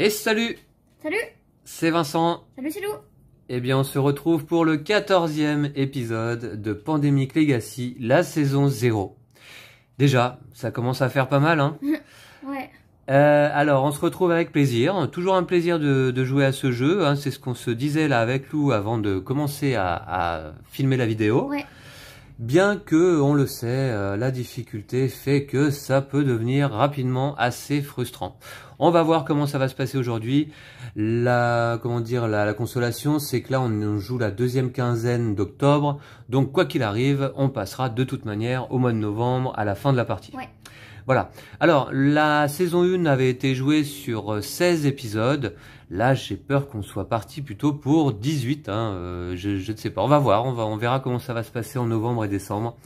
Et salut Salut C'est Vincent. Salut, c'est Lou. Eh bien, on se retrouve pour le quatorzième épisode de Pandemic Legacy, la saison 0. Déjà, ça commence à faire pas mal, hein Ouais. Euh, alors, on se retrouve avec plaisir. Toujours un plaisir de, jouer à ce jeu. Hein. C'est ce qu'on se disait là avec Lou avant de commencer à, à filmer la vidéo. Ouais. Bien que, on le sait, euh, la difficulté fait que ça peut devenir rapidement assez frustrant. On va voir comment ça va se passer aujourd'hui. La, comment dire, la, consolation, c'est que là, on joue la deuxième quinzaine d'octobre. Donc, quoi qu'il arrive, on passera de toute manière au mois de novembre, à la fin de la partie. Voilà. Alors, la saison 1 avait été jouée sur 16 euh, épisodes. Là, j'ai peur qu'on soit parti plutôt pour 18. Hein, euh, je, ne sais pas. On va voir. On, va, on verra comment ça va se passer en novembre et décembre.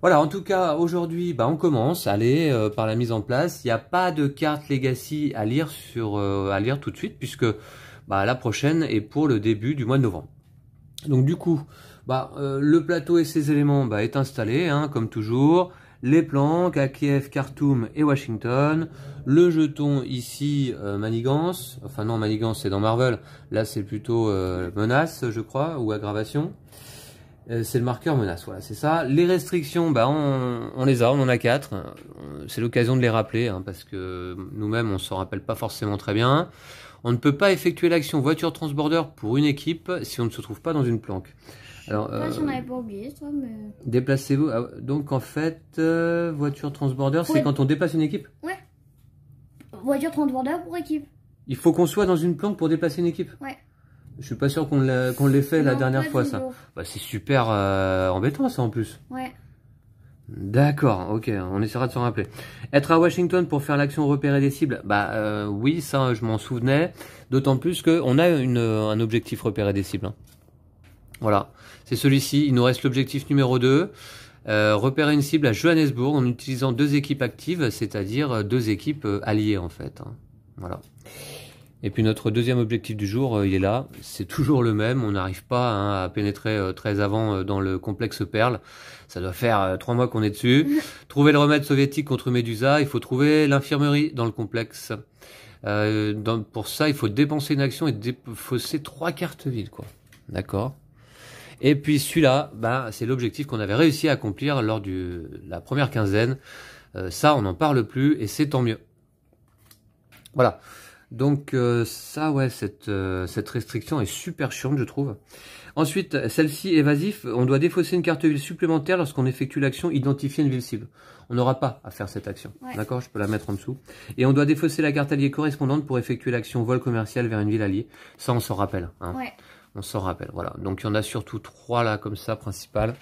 Voilà, en tout cas, aujourd'hui, bah, on commence. Allez, euh, par la mise en place. Il n'y a pas de carte Legacy à lire, sur, euh, à lire tout de suite, puisque bah, la prochaine est pour le début du mois de novembre. Donc du coup, bah, le plateau et ses éléments bah, est installé, hein, comme toujours les planques à Kiev, Khartoum et Washington, le jeton ici euh, manigance, enfin non manigance c'est dans Marvel, là c'est plutôt euh, menace je crois, ou aggravation, euh, c'est le marqueur menace, voilà c'est ça. Les restrictions, bah, on, les a, on en a quatre, c'est l'occasion de les rappeler, hein, parce que nous-mêmes on s'en rappelle pas forcément très bien. On ne peut pas effectuer l'action voiture transborder pour une équipe si on ne se trouve pas dans une planque. Alors, euh, si on euh, pas oublié Déplacez-vous. Ah, donc en fait, euh, voiture transborder, c'est quand on déplace une équipe Ouais. Voiture transborder pour équipe. Il faut qu'on soit dans une planque pour déplacer une équipe Ouais. Je suis pas sûr qu'on l'ait fait la dernière fois, ça. Bah, c'est super euh, embêtant, ça, en plus. Ouais. D'accord, ok, on essaiera de se rappeler. Être à Washington pour faire l'action repérer des cibles, bah oui, ça je m'en souvenais, d'autant plus qu'on a un objectif repérer des cibles. Hein. Voilà. C'est celui-ci. Il nous reste l'objectif numéro 2. Euh, repérer une cible à Johannesburg en utilisant deux équipes actives, c'est-à-dire euh, deux équipes euh, alliées en fait. Hein. Voilà. Et puis notre deuxième objectif du jour, il est là, c'est toujours le même, on n'arrive pas hein, à pénétrer très avant dans le complexe Perle, ça doit faire trois mois qu'on est dessus. trouver le remède soviétique contre Médusa, il faut trouver l'infirmerie dans le complexe. donc pour ça, il faut dépenser une action et défausser trois cartes vides, quoi. D'accord et puis celui-là, bah, c'est l'objectif qu'on avait réussi à accomplir lors de la première quinzaine. Euh, ça, on n'en parle plus et c'est tant mieux. Voilà. Donc euh, ça, ouais, cette, euh, cette restriction est super chiante, je trouve. Ensuite, celle-ci évasif, on doit défausser une carte ville supplémentaire lorsqu'on effectue l'action identifier une ville cible. On n'aura pas à faire cette action. D'accord Je peux la mettre en dessous. Et on doit défausser la carte alliée correspondante pour effectuer l'action vol commercial vers une ville alliée. Ça, on s'en rappelle. Hein. Ouais on s'en rappelle. Voilà. Donc il y en a surtout trois là comme ça principales.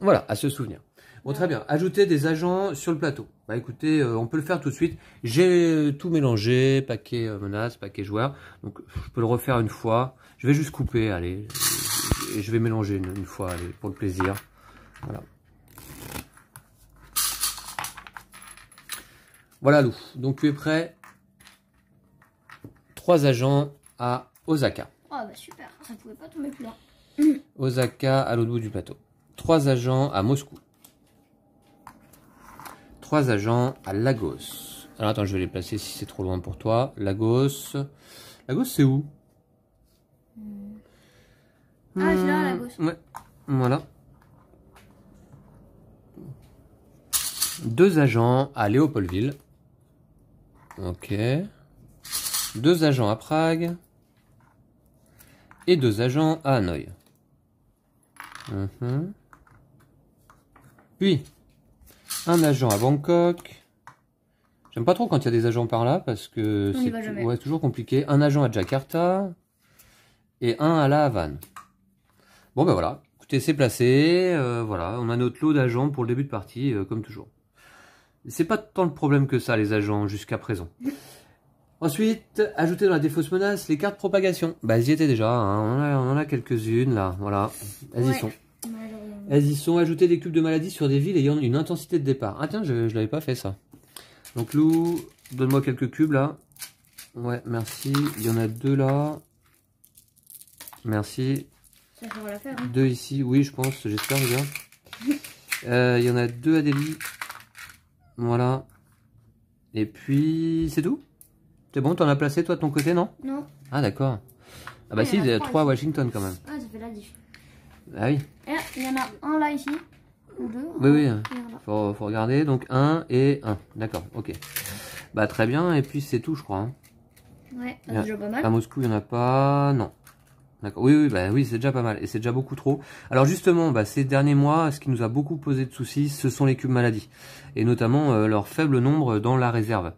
Voilà, à se souvenir. Bon, très bien. Ajouter des agents sur le plateau. Bah écoutez, euh, on peut le faire tout de suite. J'ai euh, tout mélangé, paquet menaces euh, menace, paquet joueur. Donc je peux le refaire une fois. Je vais juste couper, allez. Et je vais mélanger une, fois, allez, pour le plaisir. Voilà. Voilà Lou. Donc tu es prêt. Trois agents à Osaka. Oh bah super, ça pouvait pas tomber plus loin. Osaka, à l'autre bout du plateau. Trois agents à Moscou. Trois agents à Lagos. Alors attends, je vais les placer si c'est trop loin pour toi. Lagos. Lagos, c'est où Ah, c'est là, hmm, Lagos. Ouais, voilà. Deux agents à Léopoldville. Ok. Deux agents à Prague et deux agents à Hanoï. Mhm. Puis, un agent à Bangkok. J'aime pas trop quand il y a des agents par là parce que c'est toujours compliqué. Un agent à Jakarta et un à La Havane. Bon ben voilà, écoutez, c'est placé. Euh, voilà, on a notre lot d'agents pour le début de partie, euh, comme toujours. C'est pas tant le problème que ça, les agents, jusqu'à présent. Ensuite, ajouter dans la défausse menace les cartes propagation. Bah, elles y étaient déjà, hein. on, en a, quelques-unes là, voilà, elles y sont. Elles y sont, ajouter des cubes de maladie sur des villes ayant une intensité de départ. Ah tiens, je ne l'avais pas fait ça. Donc Lou, donne-moi quelques cubes là. Ouais, merci, il y en a deux là. Merci. Ça, hein. Deux ici, oui je pense, j'espère bien. Euh, il y en a deux à Delhi. Voilà. Et puis, c'est tout c'est bon, t'en as placé toi de ton côté, non Non. Ah d'accord. Ah bah si, il y a trois à Washington quand même. Ah, ça fait la différence. Ah oui. Eh, il y en a un là ici. Ou deux. Hein. Oui, oui. Hein. Il faut, regarder. Donc un et un. D'accord, ok. Bah très bien. Et puis c'est tout, je crois. Hein. Ouais, bah, c'est déjà pas mal. À Moscou, il n'y en a pas. Non. D'accord. Oui, oui, bah oui, c'est déjà pas mal. Et c'est déjà beaucoup trop. Alors justement, bah, ces derniers mois, ce qui nous a beaucoup posé de soucis, ce sont les cubes maladies. Et notamment euh, leur faible nombre dans la réserve.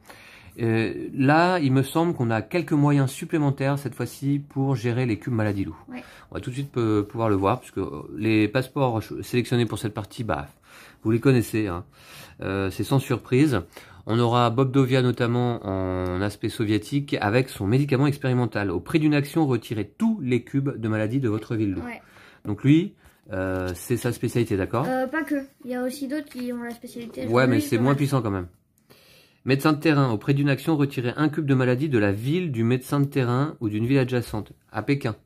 Euh, là, il me semble qu'on a quelques moyens supplémentaires cette fois-ci pour gérer les cubes maladie loup. On va tout de suite pouvoir le voir, puisque euh, les passeports sélectionnés pour cette partie, bah, vous les connaissez, hein. euh, c'est sans surprise. On aura Bob Dovia notamment en aspect soviétique avec son médicament expérimental. Au prix d'une action, retirez tous les cubes de maladie de votre ville loup. Ouais. Donc lui, c'est sa spécialité, d'accord Pas que. Il y a aussi d'autres qui ont la spécialité. Ouais, mais c'est moins puissant quand même. Médecin de terrain, auprès d'une action, retirer un cube de maladie de la ville du médecin de terrain ou d'une ville adjacente, à Pékin.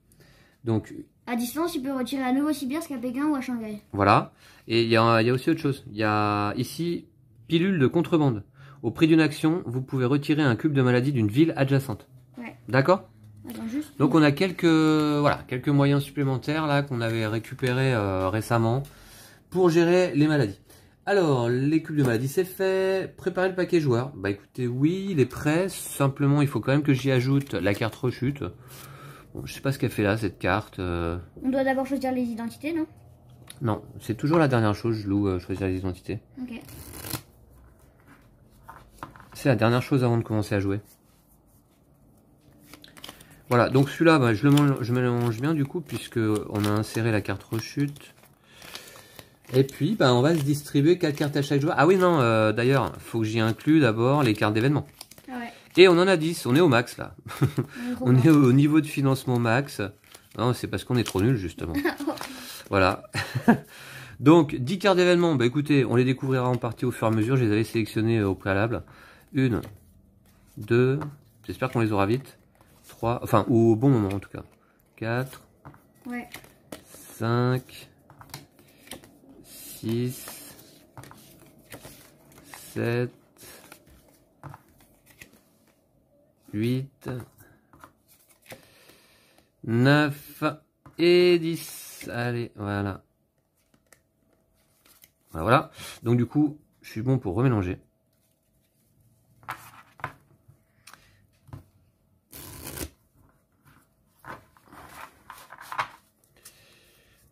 Donc, à distance, il peut retirer à Novosibirsk, à Pékin ou à Shanghai. voilà. Et il y a, y a aussi autre chose. Il y a ici, pilule de contrebande. Au prix d'une action, vous pouvez retirer un cube de maladie d'une ville adjacente. D'accord Donc on a quelques, voilà, quelques moyens supplémentaires là qu'on avait récupérés euh, récemment pour gérer les maladies. Alors, les de maladie, c'est fait. Préparer le paquet joueur. Bah écoutez, oui, il est prêt. Simplement, il faut quand même que j'y ajoute la carte rechute. Bon, je sais pas ce qu'elle fait là, cette carte. Euh. On doit d'abord choisir les identités, non Non, c'est toujours la dernière chose, je loue, euh, choisir les identités. Ok. C'est la dernière chose avant de commencer à jouer. Voilà, donc celui-là, bah, je le mange je bien du coup, puisque on a inséré la carte rechute. Et puis, ben, on va se distribuer 4 cartes à chaque joueur. Ah oui, non, euh, d'ailleurs, faut que j'y inclue d'abord les cartes d'événements. Ah et on en a 10, on est au max là. on est au niveau de financement max. Non, c'est parce qu'on est trop nul justement. Ah voilà. Donc, 10 cartes d'événements, Ben écoutez, on les découvrira en partie au fur et à mesure. Je les avais sélectionnées euh, au préalable. Une, deux, j'espère qu'on les aura vite. Trois, enfin, au bon moment en tout cas. Quatre, ouais. cinq, 6, 7, 8, 9 et 10. Allez, voilà. Voilà. Donc du coup, je suis bon pour remélanger.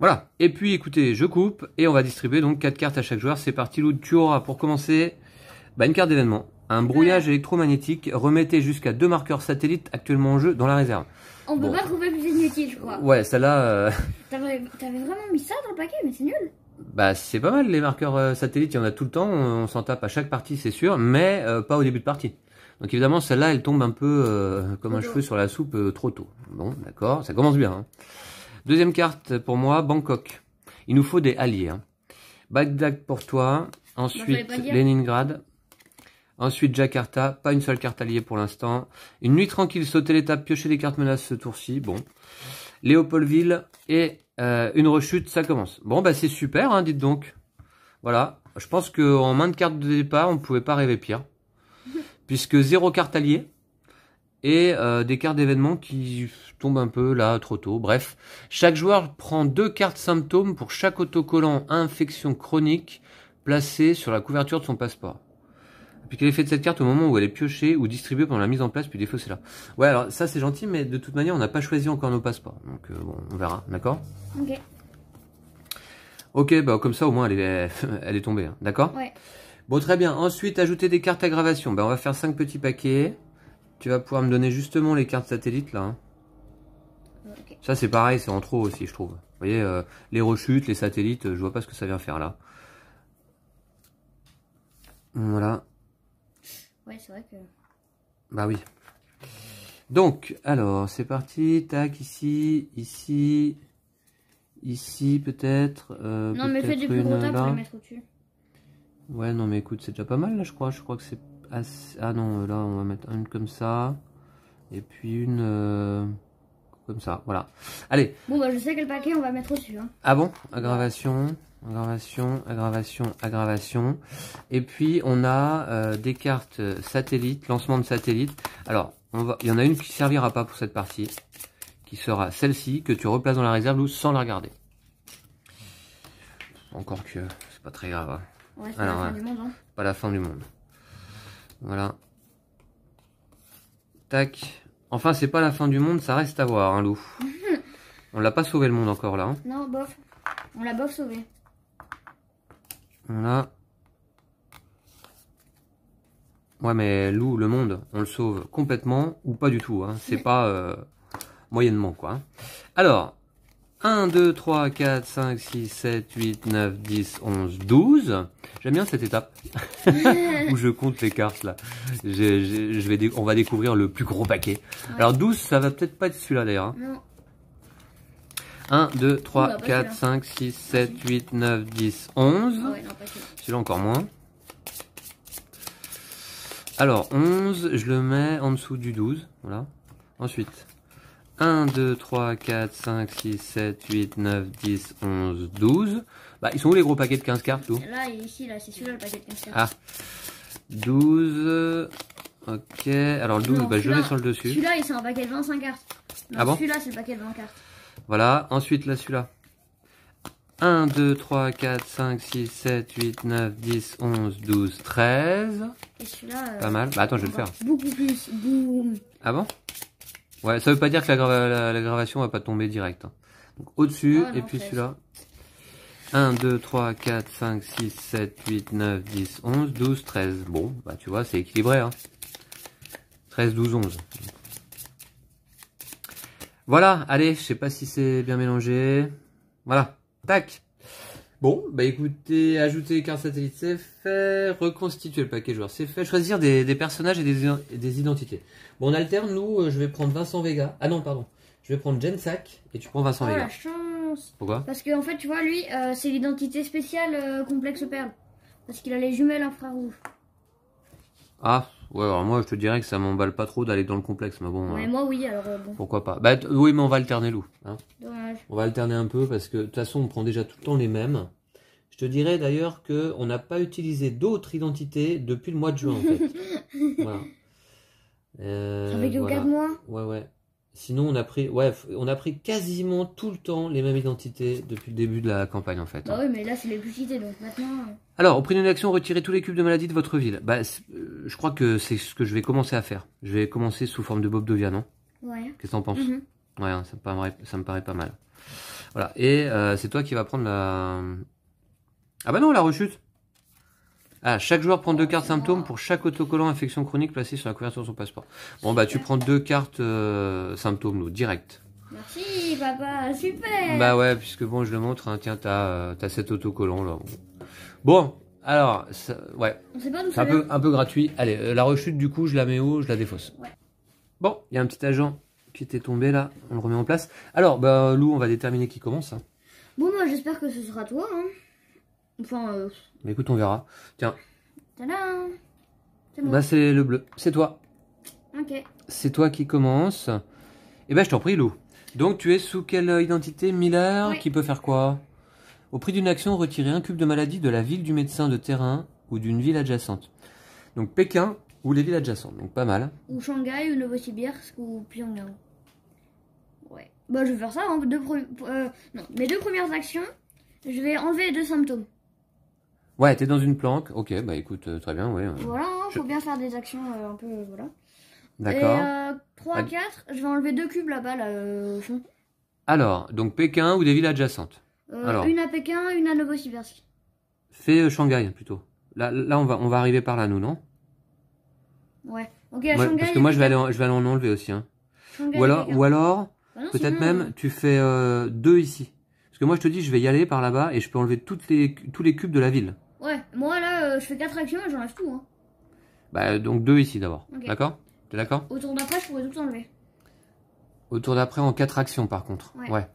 Voilà. Et puis écoutez, je coupe et on va distribuer donc 4 cartes à chaque joueur. C'est parti Lou, tu auras pour commencer bah, une carte d'événement. Un brouillage électromagnétique remettez jusqu'à deux marqueurs satellites actuellement en jeu dans la réserve. On peut pas trouver plus inutile, je crois. Ouais, celle-là... Euh, t'avais vraiment mis ça dans le paquet, mais c'est nul. Bah c'est pas mal les marqueurs euh, satellites, il y en a tout le temps, on, s'en tape à chaque partie c'est sûr, mais euh, pas au début de partie. Donc évidemment celle-là elle tombe un peu comme un cheveu sur la soupe trop tôt. Bon d'accord, ça commence bien. Hein. Deuxième carte pour moi, Bangkok. Il nous faut des alliés. Hein. Bagdad pour toi. Ensuite, Leningrad. Ensuite, Jakarta. Pas une seule carte alliée pour l'instant. Une nuit tranquille, sauter l'étape, piocher des cartes menaces ce tour-ci. Bon. Léopoldville et euh, une rechute, ça commence. Bon, bah c'est super, hein, dites donc. Voilà. Je pense qu'en main de carte de départ, on ne pouvait pas rêver pire. Puisque zéro carte alliée et euh, des cartes d'événements qui tombent un peu là trop tôt. Bref, chaque joueur prend deux cartes symptômes pour chaque autocollant infection chronique placé sur la couverture de son passeport. Puis, quel l'effet de cette carte au moment où elle est piochée ou distribuée pendant la mise en place, puis c'est là. Ouais, alors ça c'est gentil, mais de toute manière on n'a pas choisi encore nos passeports. Donc euh, bon, on verra, d'accord Ok. Ok, bah comme ça au moins elle est, elle est tombée, hein. d'accord Ouais. Bon, très bien. Ensuite, ajouter des cartes aggravation. Bah, on va faire cinq petits paquets. Tu vas pouvoir me donner justement les cartes satellites là. Hein. Ça c'est pareil, c'est en trop aussi je trouve. Vous voyez, euh, les rechutes, les satellites, je vois pas ce que ça vient faire là. Voilà. Ouais, c'est vrai que... Bah oui. Donc, alors, c'est parti. Tac, ici, ici, ici peut-être. Euh, non, mais fais du plus pour mettre au-dessus. Ouais, non, mais écoute, c'est déjà pas mal là, je crois. Je crois que c'est ah non, là on va mettre une comme ça. Et puis une euh, comme ça, voilà. Allez. Bon bah, je sais quel paquet on va mettre au-dessus. Hein. Ah bon Aggravation, aggravation, aggravation, aggravation. Et puis on a euh, des cartes satellites, lancement de satellites. Alors, il y en a une qui servira pas pour cette partie, qui sera celle-ci, que tu replaces dans la réserve ou sans la regarder. Encore que c'est pas très grave. Hein. Ouais, c'est hein. pas la fin du monde. Voilà. Tac. Enfin, c'est pas la fin du monde, ça reste à voir, hein, loup On l'a pas sauvé le monde encore, là. Hein. Non, bof. On l'a bof sauvé. Voilà. Ouais, mais loup, le monde, on le sauve complètement ou pas du tout. Hein. C'est pas euh, moyennement, quoi. Hein. Alors, 1, 2, 3, 4, 5, 6, 7, 8, 9, 10, 11, 12. J'aime bien cette étape où je compte les cartes là. je vais on va découvrir le plus gros paquet. Alors 12, ça va peut-être pas être celui-là d'ailleurs. 1, 2, 3, 4, 5, 6, 7, 8, 9, 10, 11. celui-là encore moins. Alors 11, je le mets en dessous du 12. Voilà. Ensuite, 1, 2, 3, 4, 5, 6, 7, 8, 9, 10, 11, 12. Bah, ils sont où les gros paquets de 15 cartes tout Là, ici, là, c'est celui-là le paquet de 15 cartes. Ah. 12. Ok. Alors le 12, bah, je mets sur le dessus. Celui-là, c'est un paquet de 25 cartes. ah bon Celui-là, c'est le paquet de 20 cartes. Voilà. Ensuite, là, celui-là. 1, 2, 3, 4, 5, 6, 7, 8, 9, 10, 11, 12, 13. Et celui-là. Euh, Pas mal. Bah, attends, je vais le faire. Beaucoup plus. Ah bon Ouais, ça veut pas dire que la, gravation va pas tomber direct. Hein. Donc au-dessus, ah, et puis celui-là. 1, 2, 3, 4, 5, 6, 7, 8, 9, 10, 11, 12, 13. Bon, bah tu vois, c'est équilibré. 13, 12, 11. Voilà, allez, je sais pas si c'est bien mélangé. Voilà, tac. Bon, bah écoutez, ajouter qu'un satellite, c'est fait. Reconstituer le paquet joueur, c'est fait. Choisir des, personnages et des identités on alterne, nous, euh, je vais prendre Vincent Vega. Ah non, pardon. Je vais prendre Jensack et tu prends Vincent oh, Vega. la chance Pourquoi Parce qu'en en fait, tu vois, lui, euh, c'est l'identité spéciale euh, complexe perle. Parce qu'il a les jumelles infrarouges. Ah, ouais, alors moi, je te dirais que ça m'emballe pas trop d'aller dans le complexe, mais bon. moi, oui, alors bon. Pourquoi pas bah, oui, mais on va alterner, Lou. Hein. Dommage. On va alterner un peu parce que, de toute façon, on prend déjà tout le temps les mêmes. Je te dirais d'ailleurs qu'on n'a pas utilisé d'autres identités depuis le mois de juin, en fait. voilà. Euh, voilà. regarde mois Ouais, ouais. Sinon, on a pris, ouais, on a pris quasiment tout le temps les mêmes identités depuis le début de la campagne, en fait. Ah oui, mais là, c'est les donc maintenant. Euh. Alors, au prix d'une action, retirez tous les cubes de maladie de votre ville. Bah, euh, je crois que c'est ce que je vais commencer à faire. Je vais commencer sous forme de Bob Dovia, non Ouais. Qu'est-ce que t'en penses mhm. Ouais, hein, ça me, paraît, ça me paraît pas mal. Voilà. Et euh, c'est toi qui vas prendre la. Ah bah non, la rechute ah, chaque joueur prend deux cartes symptômes pour chaque autocollant infection chronique placé sur la couverture de son passeport. Bon, bah, tu prends deux cartes euh, symptômes, nous, direct. Merci, papa, super. Bah ouais, puisque bon, je le montre, hein. tiens, euh, t'as cet autocollant, là. Bon, alors, ça, ouais. C'est un peu, un peu gratuit. Allez, euh, la rechute, du coup, je la mets où Je la défausse. Bon, il y a un petit agent qui était tombé, là. On le remet en place. Alors, bah, Lou, on va déterminer qui commence. Hein. Bon, moi, j'espère que ce sera toi, hein. Enfin. Euh, Mais écoute, on verra. Tiens. Bah, c'est le bleu. C'est toi. Ok. C'est toi qui commence. Eh ben, je t'en prie, Lou. Donc, tu es sous quelle identité Miller, qui peut faire quoi Au prix d'une action, retirer un cube de maladie de la ville du médecin de terrain ou d'une ville adjacente. Donc, Pékin ou les villes adjacentes. Donc, pas mal. Ou Shanghai, ou Novosibirsk, ou Pyongyang. Ouais. Bah, je vais faire ça. Hein. Euh, Mes deux premières actions, je vais enlever deux symptômes. Ouais, t'es dans une planque. Ok, bah écoute, euh, très bien, ouais. Euh, voilà, il hein, faut bien faire des actions euh, un peu. Voilà. D'accord. Et 3 4, je vais enlever deux cubes là-bas, là, au fond. Alors, donc Pékin ou des villes adjacentes. Alors. Une à Pékin, une à Novosibirsk. Fais Shanghai hein, plutôt. Là, là on, va, on va arriver par là, nous, non Ouais. Ok, à Shanghai. Parce que moi, je vais, aller en, je vais aller en enlever aussi. hein. Ou alors, bah peut-être même, hein. tu fais euh, deux ici. Parce que moi, je te dis, je vais y aller par là-bas et je peux enlever toutes les, tous les cubes de la ville. Ouais, moi là, euh, je fais 4 actions et j'enlève tout. Hein. Bah, donc 2 ici d'abord. D'accord T'es d'accord Autour d'après, je pourrais tout enlever. Autour d'après, en 4 actions par contre. Ouais.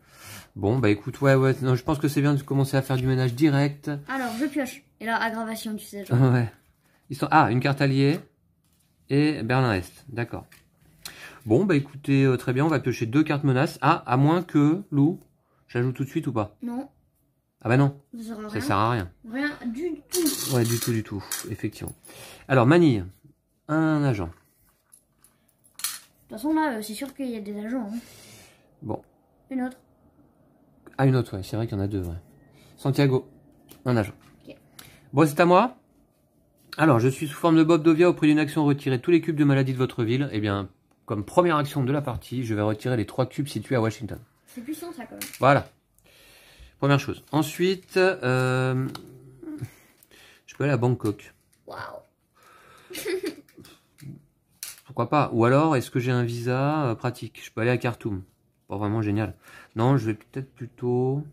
Bon, bah écoute, ouais, ouais. Non, je pense que c'est bien de commencer à faire du ménage direct. Alors, je pioche. Et là, aggravation, tu sais. ouais. Ils sont... Ah, une carte alliée et Berlin-Est. D'accord. Bon, bah écoutez, euh, très bien, on va piocher deux cartes menaces. Ah, à moins que, Lou, j'ajoute tout de suite ou pas Non. Ah bah non, ça, sert, à rien. Rien du tout. Ouais, du tout, du tout, effectivement. Alors, Manille, un agent. De toute façon, là, euh, c'est sûr qu'il y a des agents. Hein. Bon. Une autre. Ah, une autre, ouais. C'est vrai qu'il y en a deux, ouais. Santiago, un agent. Bon, c'est à moi. Alors, je suis sous forme de Bob Dovia au prix d'une action retirer tous les cubes de maladie de votre ville. Eh bien, comme première action de la partie, je vais retirer les trois cubes situés à Washington. C'est puissant, ça, quand même. Voilà. Première chose. Ensuite, euh, je peux aller à Bangkok. Waouh Pourquoi pas Ou alors, est-ce que j'ai un visa euh, pratique Je peux aller à Khartoum. Pas vraiment génial. Non, je vais peut-être plutôt...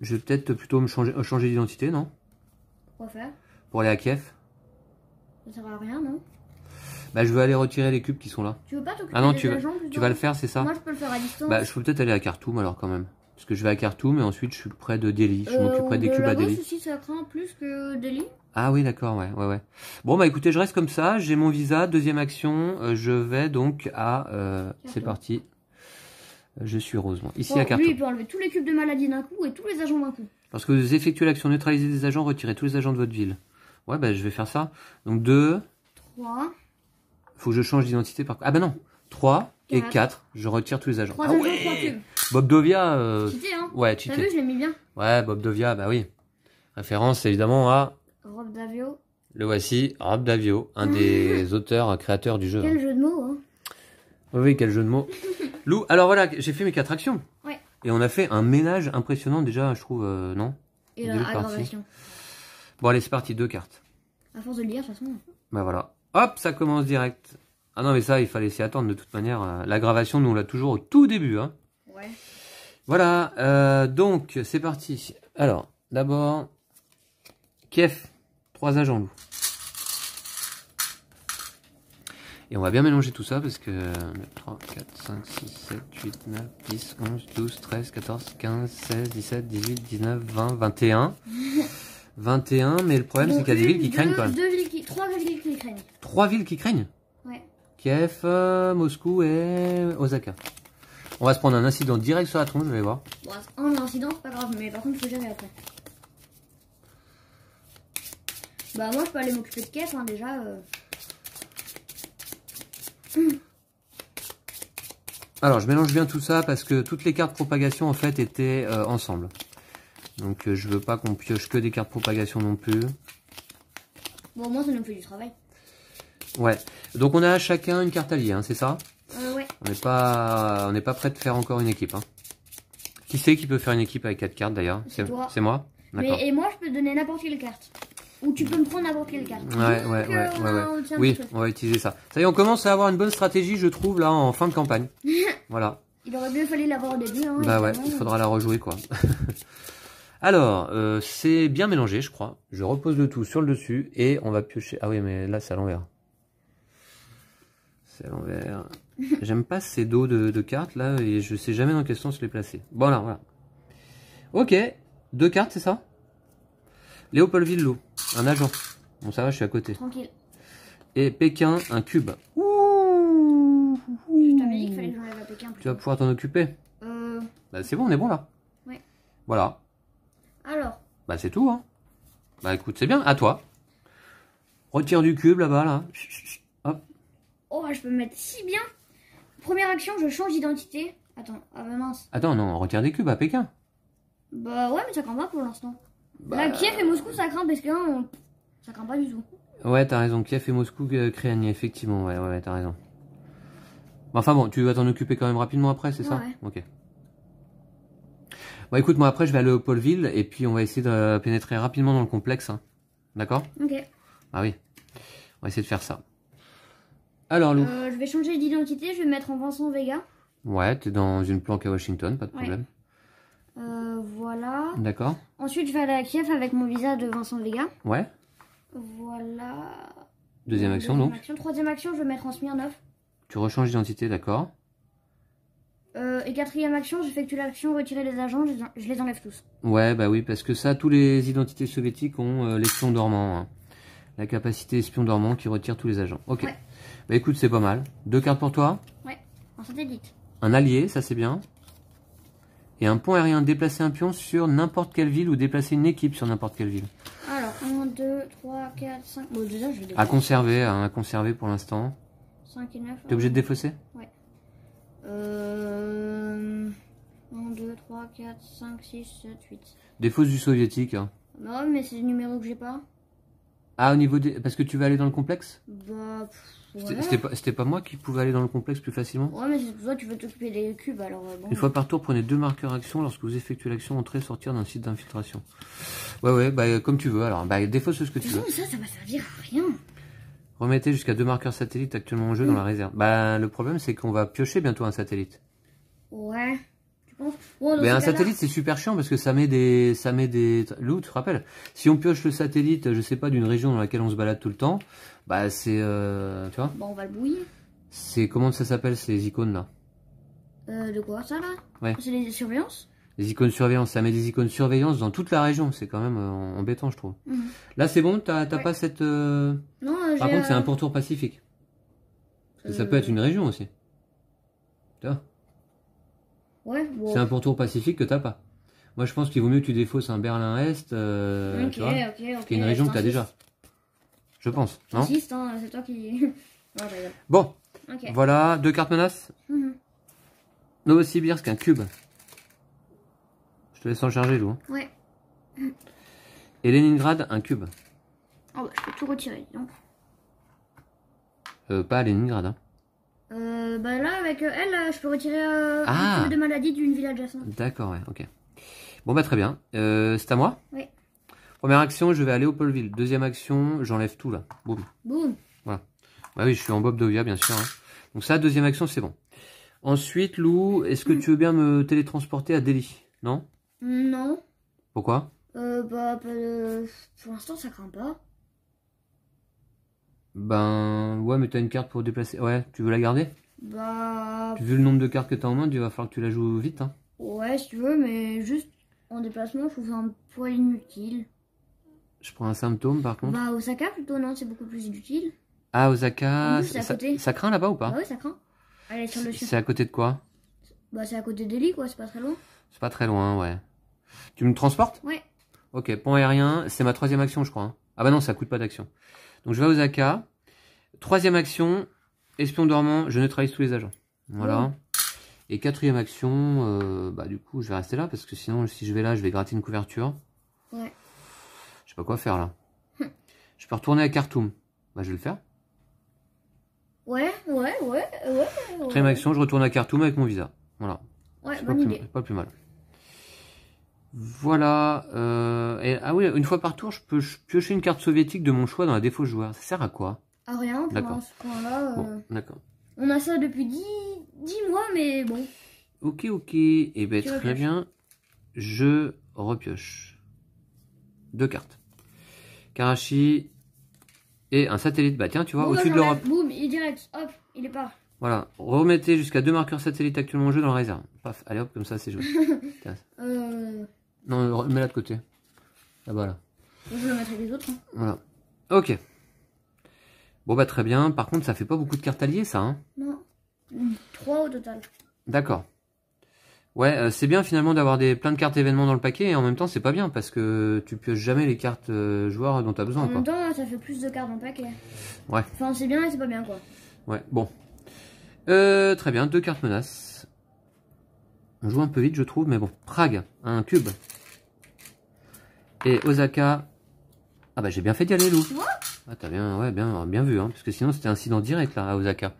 Je vais peut-être plutôt me changer, euh, changer d'identité, non Pourquoi faire Pour aller à Kiev. Ça sert à rien, non bah, je veux aller retirer les cubes qui sont là. Tu veux pas t'occuper Ah non, tu vas, tu vas le faire, c'est ça Moi, je peux le faire à distance. Bah, je peux peut-être aller à Khartoum alors quand même. Parce que je vais à Khartoum et ensuite je suis près de Delhi. Je euh, m'occuperai des cubes à Delhi. ça craint plus que Delhi. Ah oui, d'accord, ouais, ouais, ouais. Bon, bah écoutez, je reste comme ça, j'ai mon visa, deuxième action, euh, je vais donc à... Euh, c'est parti. Je suis rose, Ici, à Khartoum. lui, il peut enlever tous les cubes de maladie d'un coup et tous les agents d'un coup. Lorsque vous effectuez l'action neutraliser des agents, retirer tous les agents de votre ville. Ouais, bah je vais faire ça. Donc deux, 3, faut que je change d'identité par Ah bah non. 3 et 4, je retire tous les agents. Ah Bob Dovia. Euh, hein. Ouais, tu T'as vu, je l'ai mis bien. Ouais, Bob Dovia, bah oui. Référence évidemment à. Rob Davio. Le voici, Rob Davio, un des auteurs, créateurs du jeu. Quel hein. jeu de mots, hein Oui, quel jeu de mots. Lou, alors voilà, j'ai fait mes quatre actions. Ouais. Et on a fait un ménage impressionnant déjà, je trouve, euh, non Et Bon, allez, c'est parti, deux cartes. À force de lire, de façon. Bah voilà. Hop, ça commence direct. Ah non, mais ça, il fallait s'y attendre de toute manière. Euh, la gravation nous, on l'a toujours au tout début. Hein. Ouais. Voilà, euh, donc, c'est parti. Alors, d'abord, Kiev, trois agents loups. Et on va bien mélanger tout ça parce que 3, 4, 5, 6, 7, 8, 9, 10, 11, 12, 13, 14, 15, 16, 17, 18, 19, 20, 21. 21, mais le problème, c'est qu'il y a des villes qui craignent quand même. villes qui, trois villes qui craignent. Trois villes qui craignent Ouais. Kiev, euh, Moscou et Osaka. On va se prendre un incident direct sur la tronche, je vais voir. Bon, un incident, c'est pas grave, mais par contre, il faut jamais après. Bah, moi, je peux aller m'occuper de Kiev, hein, déjà. Euh. Alors, je mélange bien tout ça parce que toutes les cartes propagation, en fait, étaient euh, ensemble. Donc euh, je veux pas qu'on pioche que des cartes propagation non plus. Bon, au moins ça nous fait du travail. Ouais. Donc on a chacun une carte alliée, hein, c'est ça euh, Ouais. On n'est pas, on n'est pas prêt de faire encore une équipe. Hein. Qui c'est qui peut faire une équipe avec quatre cartes d'ailleurs C'est moi. moi et moi je peux donner n'importe quelle carte. Ou tu peux me prendre n'importe quelle carte. Ouais, ouais, ouais, euh, ouais, Oui, on va utiliser ça. Ça y est, on commence à avoir une bonne stratégie, je trouve, là, en fin de campagne. voilà. Il aurait bien fallu l'avoir au début. Hein, bah ouais, il faudra la rejouer, quoi. Alors, euh, c'est bien mélangé, je crois. Je repose le tout sur le dessus et on va piocher. Ah oui, mais là, c'est à l'envers. C'est à l'envers. J'aime pas ces dos de, cartes, là, et je sais jamais dans quel sens les placer. Bon, alors, voilà. Ok, deux cartes, c'est ça Léopold Villot, un agent. Bon, ça va, je suis à côté. Tranquille. Et Pékin, un cube. Ouh, Je t'avais dit qu'il fallait que j'enlève à Pékin. tu vas pouvoir t'en occuper euh. bah, c'est bon, on est bon, là. Oui. Voilà. Alors Bah c'est tout, hein. Bah écoute, c'est bien, à toi. Retire du cube là-bas, là. Hop. Oh, je peux me mettre si bien. Première action, je change d'identité. Attends, ah bah mince. Attends, non, on retire des cubes à Pékin. Bah ouais, mais ça craint pas pour l'instant. Bah... Là, bah, Kiev et Moscou, ça craint, parce que là, hein, on... ça craint pas du tout. Ouais, t'as raison, Kiev et Moscou euh, créent effectivement, ouais, ouais, t'as raison. Bah, enfin bon, tu vas t'en occuper quand même rapidement après, c'est ouais. ça Ok. Bon, écoute, moi après, je vais aller au Paulville et puis on va essayer de pénétrer rapidement dans le complexe. Hein. D'accord Ok. Ah oui. On va essayer de faire ça. Alors, Lou euh, Je vais changer d'identité, je vais mettre en Vincent Vega. Ouais, t'es dans une planque à Washington, pas de problème. Euh, voilà. D'accord. Ensuite, je vais aller à Kiev avec mon visa de Vincent Vega. Ouais. Voilà. Deuxième action, Deuxième donc action. Troisième action, je vais mettre en Smirnov. Tu rechanges d'identité, d'accord. Euh, et quatrième action, j'effectue l'action retirer les agents, je, les enlève tous. Ouais, bah oui, parce que ça, tous les identités soviétiques ont euh, l'espion dormant. Hein. La capacité espion dormant qui retire tous les agents. Ok. Bah écoute, c'est pas mal. Deux cartes pour toi Ouais, en satellite. Un allié, ça c'est bien. Et un pont aérien, déplacer un pion sur n'importe quelle ville ou déplacer une équipe sur n'importe quelle ville. Alors, 1, 2, 3, 4, 5. Bon, déjà, je vais À conserver, hein, à conserver pour l'instant. 5 et 9. T'es obligé de hein. défausser Ouais. 1, 2, 3, 4, 5, 6, 7, 8. défausse du soviétique. Hein. mais c'est le numéro que j'ai pas. Ah, au niveau des... Parce que tu veux aller dans le complexe Bah... Ouais. C'était pas, moi qui pouvais aller dans le complexe plus facilement Ouais, mais c'est toi, tu veux t'occuper des cubes, alors euh, Une fois par tour, prenez deux marqueurs action lorsque vous effectuez l'action entrer et sortir d'un site d'infiltration. Ouais, ouais, bah comme tu veux, alors. Bah, défausse ce que tu veux. Non ça, ça va servir à rien. Remettez jusqu'à deux marqueurs satellites actuellement en jeu dans la réserve. Bah, le problème, c'est qu'on va piocher bientôt un satellite. Ouais. Oh, Mais un satellite, c'est super chiant parce que ça met des. Ça met des. Lou, tu te rappelles Si on pioche le satellite, je sais pas, d'une région dans laquelle on se balade tout le temps, bah, c'est. Euh, tu vois bah, on va le bouillir. C'est. Comment ça s'appelle ces icônes là euh, De quoi ça là Ouais. C'est les surveillances les icônes surveillance, ça met des icônes surveillance dans toute la région. C'est quand même euh, embêtant, je trouve. Mhm. Là, c'est bon, t'as pas cette. Euh, non, euh, Par contre, c'est un pourtour pacifique. Ça peut être une région aussi. Ouais, C'est un pourtour pacifique que t'as pas. Moi, je pense qu'il vaut mieux que tu défausses un Berlin-Est, euh, ok, qui est une région que tu déjà. Je pense, non hein, c'est toi qui... bon, voilà, deux cartes menaces. Mm -hmm. Novosibirsk, un cube. Je laisse en charger, Lou. Hein. Ouais. Et Leningrad, un cube. Oh je peux tout retirer, non euh, Pas à Leningrad. Hein. Euh, bah là, avec euh, elle, je peux retirer un ah. cube de maladie d'une ville adjacente. D'accord, ok. Bon, bah très bien. c'est à moi Oui. Première action, je vais aller au ville Deuxième action, j'enlève tout là. Boum. Boum. Voilà. Bah oui, je suis en Bob Dovia, bien sûr. Hein. Donc ça, deuxième action, c'est bon. Ensuite, Lou, est-ce que mm. tu veux bien me télétransporter à Delhi Non non. Pourquoi euh, bah, bah euh, pour l'instant, ça craint pas. Ben, ouais, mais t'as une carte pour déplacer. Ouais, tu veux la garder Bah. Vu le nombre de cartes que t'as en main, il va falloir que tu la joues vite. Hein. Ouais, si tu veux, mais juste en déplacement, je trouve un poil inutile. Je prends un symptôme par contre. Bah, Osaka plutôt, non, c'est beaucoup plus inutile. Ah, Osaka, ça, ça, craint là-bas ou pas bah ouais, ça craint. C'est à côté de quoi Bah, c'est à côté d'Eli, quoi, c'est pas très loin. C'est pas très loin, ouais. Tu me transportes Oui. Ok, pont aérien, c'est ma troisième action, je crois. Hein. Ah bah non, ça coûte pas d'action. Donc je vais aux Osaka. Troisième action, espion dormant, je neutralise tous les agents. Voilà. Et quatrième action, euh, bah du coup, je vais rester là parce que sinon, si je vais là, je vais gratter une couverture. Ouais. Je sais pas quoi faire là. Hum. Je peux retourner à Khartoum. Bah, je vais le faire. Ouais, ouais, ouais, ouais. Quatrième action, je retourne à Khartoum avec mon visa. Voilà. Ouais, bonne idée. pas plus mal. Voilà. Euh, ah oui, une fois par tour, je peux piocher une carte soviétique de mon choix dans la défaut joueur. Ça sert à quoi À ah, rien, ce point-là. Euh, d'accord. On a ça depuis 10, mois, mais bon. Ok, ok. Et eh ben, très bien. Je repioche. Deux cartes. Karachi et un satellite. Bah tiens, tu vois, au-dessus de l'Europe. Boum, il est direct. Hop, il est par. Voilà, remettez jusqu'à deux marqueurs satellites actuellement en jeu dans la réserve. Paf, allez hop, comme ça c'est joué. euh... Non, mets-la de côté. Là-bas, là. Je vais mettre les autres. Hein. Voilà. Ok. Bon, bah, très bien. Par contre, ça fait pas beaucoup de cartes alliées, ça, hein Non. Trois au total. D'accord. Ouais, euh, c'est bien finalement d'avoir des plein de cartes événements dans le paquet et en même temps c'est pas bien parce que tu pioches jamais les cartes euh, joueurs dont tu as besoin. En même temps, ça fait plus de cartes dans le paquet. Ouais. Enfin, c'est bien et c'est pas bien quoi. Ouais, bon. Euh, très bien, deux cartes menaces. On joue un peu vite, je trouve, mais bon. Prague, un cube. Et Osaka. Ah bah j'ai bien fait d'y aller, Lou. Ah t'as bien, ouais, bien, bien vu, hein, parce que sinon c'était un incident direct là à Osaka.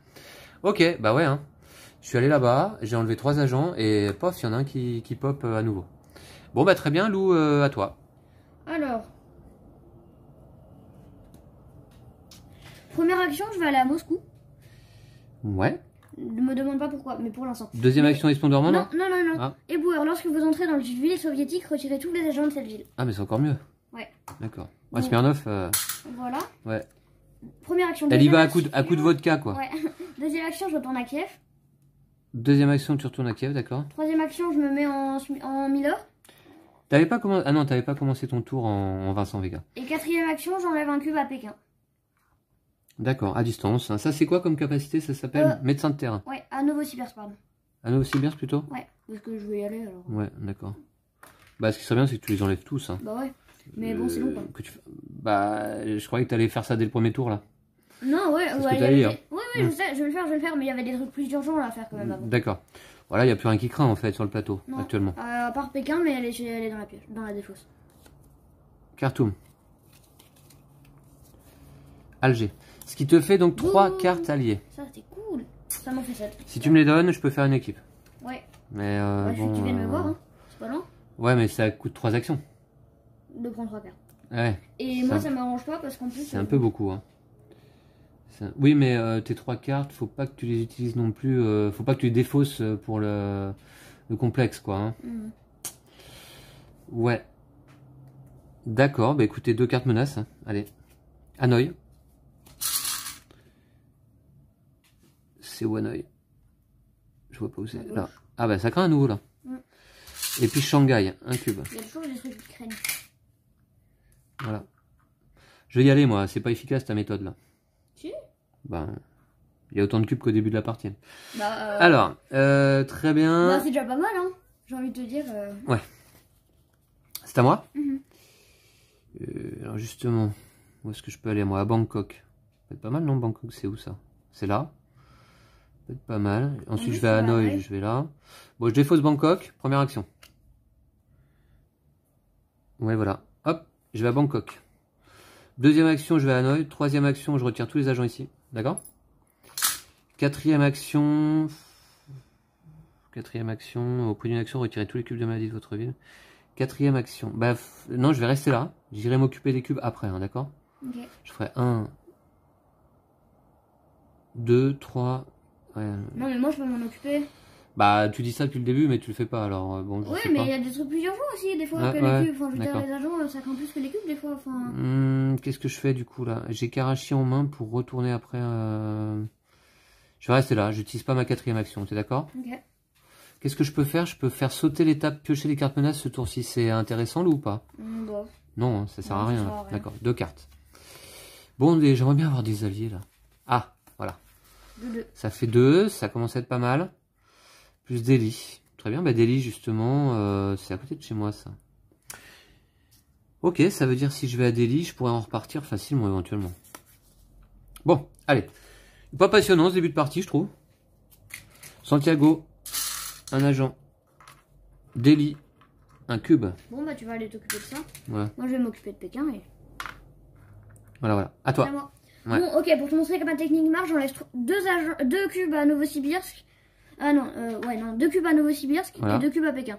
Ok, bah ouais. Hein. Je suis allé là-bas, j'ai enlevé trois agents et pof, il y en a un qui, pop euh, à nouveau. Bon bah très bien, Lou, euh, à toi. Alors. Première action, je vais aller à Moscou. Ouais. Ne me demande pas pourquoi, mais pour l'instant. Deuxième action des non, non, non, non. Ah. Et eh lorsque vous entrez dans le ville soviétique, retirez tous les agents de cette ville. Ah, mais c'est encore mieux. Ouais. D'accord. Ouais, euh, Voilà. Ouais. Première action. Elle y à coup, de, à vodka, quoi. Ouais. Deuxième action, je retourne à Kiev. Deuxième action, tu retournes à Kiev, d'accord. Troisième action, je me mets en, en Miller. T'avais pas commencé... Ah non, t'avais pas commencé ton tour en, en Vincent Vega. Et quatrième action, j'enlève un cube à Pékin. D'accord, à distance. Ça, c'est quoi comme capacité Ça s'appelle euh, médecin de terrain Ouais, à nouveau Novosibirsk, pardon. À nouveau Novosibirsk plutôt Ouais, parce que je veux y aller alors. Ouais, d'accord. Bah, ce qui serait bien, c'est que tu les enlèves tous. Hein. Bah ouais. Mais bon, c'est long. Quoi. Bah, je croyais que t'allais faire ça dès le premier tour là. Non, ouais, ouais. ouais Oui, oui, je mm. sais, je vais le faire, je vais le faire, mais il y avait des trucs plus urgents à faire quand même avant. D'accord. Voilà, il n'y a plus rien qui craint en fait sur le plateau actuellement. Euh, à part Pékin, mais elle est, dans la pièce, dans la défausse. Khartoum. Alger. Ce qui te fait donc 3 mmh. cartes alliées. Ça, c'est cool. Ça m'en fait 7. Si tu me les donnes, je peux faire une équipe. Ouais. Mais euh, tu viens de me euh, voir, hein. c'est pas long Ouais, mais ça coûte 3 actions. De prendre 3 cartes. Ouais. Et moi, ça m'arrange pas parce qu'en plus. C'est un euh, peu beaucoup, hein. Oui, mais euh, tes 3 cartes, faut pas que tu les utilises non plus. Euh, faut pas que tu les défausses pour le, le complexe, quoi. Hein. Mmh. Ouais. D'accord, bah écoutez, deux cartes menaces. Hein. Allez. Hanoï. c'est oeil Je vois pas où c'est. Ah bah ça craint à nouveau là. Mm. Et puis Shanghai, un cube. Il y a toujours des trucs qui craignent. Voilà. Je vais y aller moi, c'est pas efficace ta méthode là. Si. Ben. Il y a autant de cubes qu'au début de la partie. Bah, euh, alors, euh, très bien. Bah, c'est déjà pas mal, hein. J'ai envie de te dire. Euh. Ouais. C'est à moi mm-hmm. justement, où est-ce que je peux aller, moi À Bangkok. pas mal, non Bangkok, c'est où ça C'est là peut être pas mal. Ensuite, je vais à Hanoï, je vais là. Bon, je défausse Bangkok, première action. Ouais, voilà. Hop, je vais à Bangkok. Deuxième action, je vais à Hanoï. Troisième action, je retire tous les agents ici. D'accord Quatrième action... Quatrième action, au prix d'une action, retirez tous les cubes de maladie de votre ville. Quatrième action. Bah, non, je vais rester là. J'irai m'occuper des cubes après, hein, d'accord Je ferai un... Deux, trois... Non, mais moi je peux m'en occuper. Bah, tu dis ça depuis le début, mais tu le fais pas alors. Euh, bon, oui, mais il y a des trucs plus urgents aussi, des fois ah, les cubes. Enfin, je agents, euh, ça plus que les cubes, des fois. Enfin... Hum, qu'est-ce que je fais du coup là J'ai Karachi en main pour retourner après. Euh, je vais rester là, j'utilise pas ma quatrième action, t'es d'accord Ok. Qu'est-ce que je peux faire Je peux faire sauter l'étape, piocher les cartes menaces ce tour-ci, c'est intéressant ou pas mm, Non, hein, ça sert à rien. rien. D'accord, deux cartes. Bon, j'aimerais bien avoir des alliés là. Ah ça fait 2, ça commence à être pas mal. Plus Delhi. Très bien, bah Delhi justement, euh, c'est à côté de chez moi ça. Ok, ça veut dire si je vais à Delhi, je pourrais en repartir facilement éventuellement. Bon, allez. Pas passionnant ce début de partie, je trouve. Santiago, un agent. Delhi, un cube. Bon, bah tu vas aller t'occuper de ça. Moi, je vais m'occuper de Pékin et... Voilà, voilà. À toi. Bon, ok, pour te montrer que ma technique marche, laisse deux, deux cubes à Novosibirsk. Ah non, euh, ouais, non, deux cubes à Novosibirsk et deux cubes à Pékin.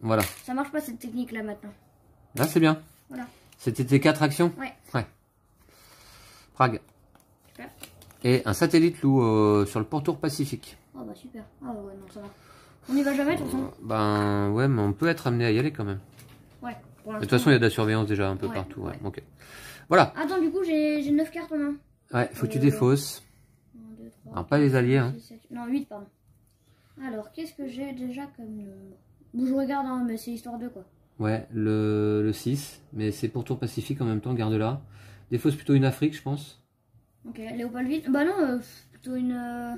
Voilà. Ça marche pas cette technique là maintenant. Là, c'est bien. Voilà. C'était tes quatre actions Ouais. Ouais. Prague. Super. Et un satellite loup euh, sur le pourtour pacifique. Oh bah super. Ah ouais, non, ça va. On y va jamais, de toute façon euh, Ben ouais, mais on peut être amené à y aller quand même. Ouais. de toute façon, il y a de la surveillance déjà un peu partout. ouais. Ok. Voilà. Attends, du coup, j'ai 9 cartes en main. Ouais, faut que tu euh, défausses. 1, 2, 3, Alors, pas les alliés. hein. non, 8, pardon. Alors, qu'est-ce que j'ai déjà comme euh, nombre Je regarde, hein, mais c'est histoire de quoi Ouais, le, le 6, mais c'est pour tour pacifique en même temps, garde-la. Défausse plutôt une Afrique, je pense. Ok, Léopoldville. Bah non, euh, plutôt une,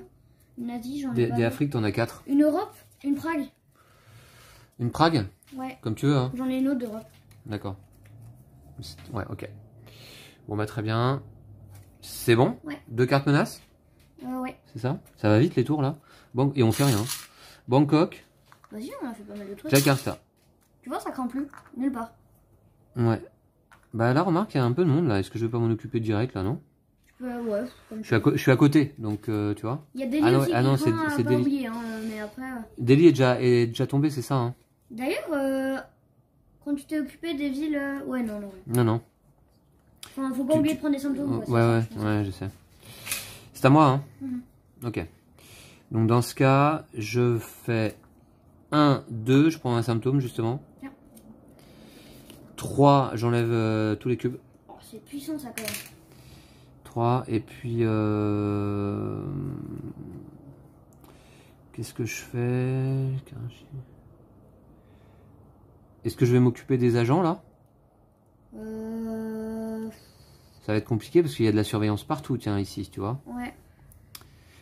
une Asie, j'en ai Des, pas des Afriques, t'en as 4. Une Europe Une Prague Une Prague Ouais. Comme tu veux, hein. J'en ai une autre d'Europe. D'accord. Ouais, ok. Bon bah très bien. C'est bon ouais. Deux cartes menaces euh, Ouais. C'est ça Ça va vite les tours là bon, Et on fait rien. Bangkok. Vas-y, on a fait pas mal de trucs. Jakarta. Tu vois, ça craint plus. Nulle part. Ouais. Bah là, remarque, il y a un peu de monde là. Est-ce que je vais pas m'en occuper direct là, non ouais, je, suis à côté, donc euh, tu vois. Il y a Delhi ah aussi ah non, c'est Delhi. Hein, euh, mais après. Delhi est déjà, est déjà tombé, c'est ça. Hein. D'ailleurs, quand tu t'es occupé des villes, ouais, non, non. Non, non faut pas oublier de prendre des symptômes. Ouais, ouais, ouais, je sais. C'est à moi, hein mhm. Ok. Donc, dans ce cas, je fais 1, 2, je prends un symptôme, justement. Tiens. 3, j'enlève euh, tous les cubes. Oh, c'est puissant, ça, quand même. 3, et puis... Euh... Qu'est-ce que je fais Est-ce que je vais m'occuper des agents, là euh... Ça va être compliqué parce qu'il y a de la surveillance partout, tiens, ici, tu vois. Ouais.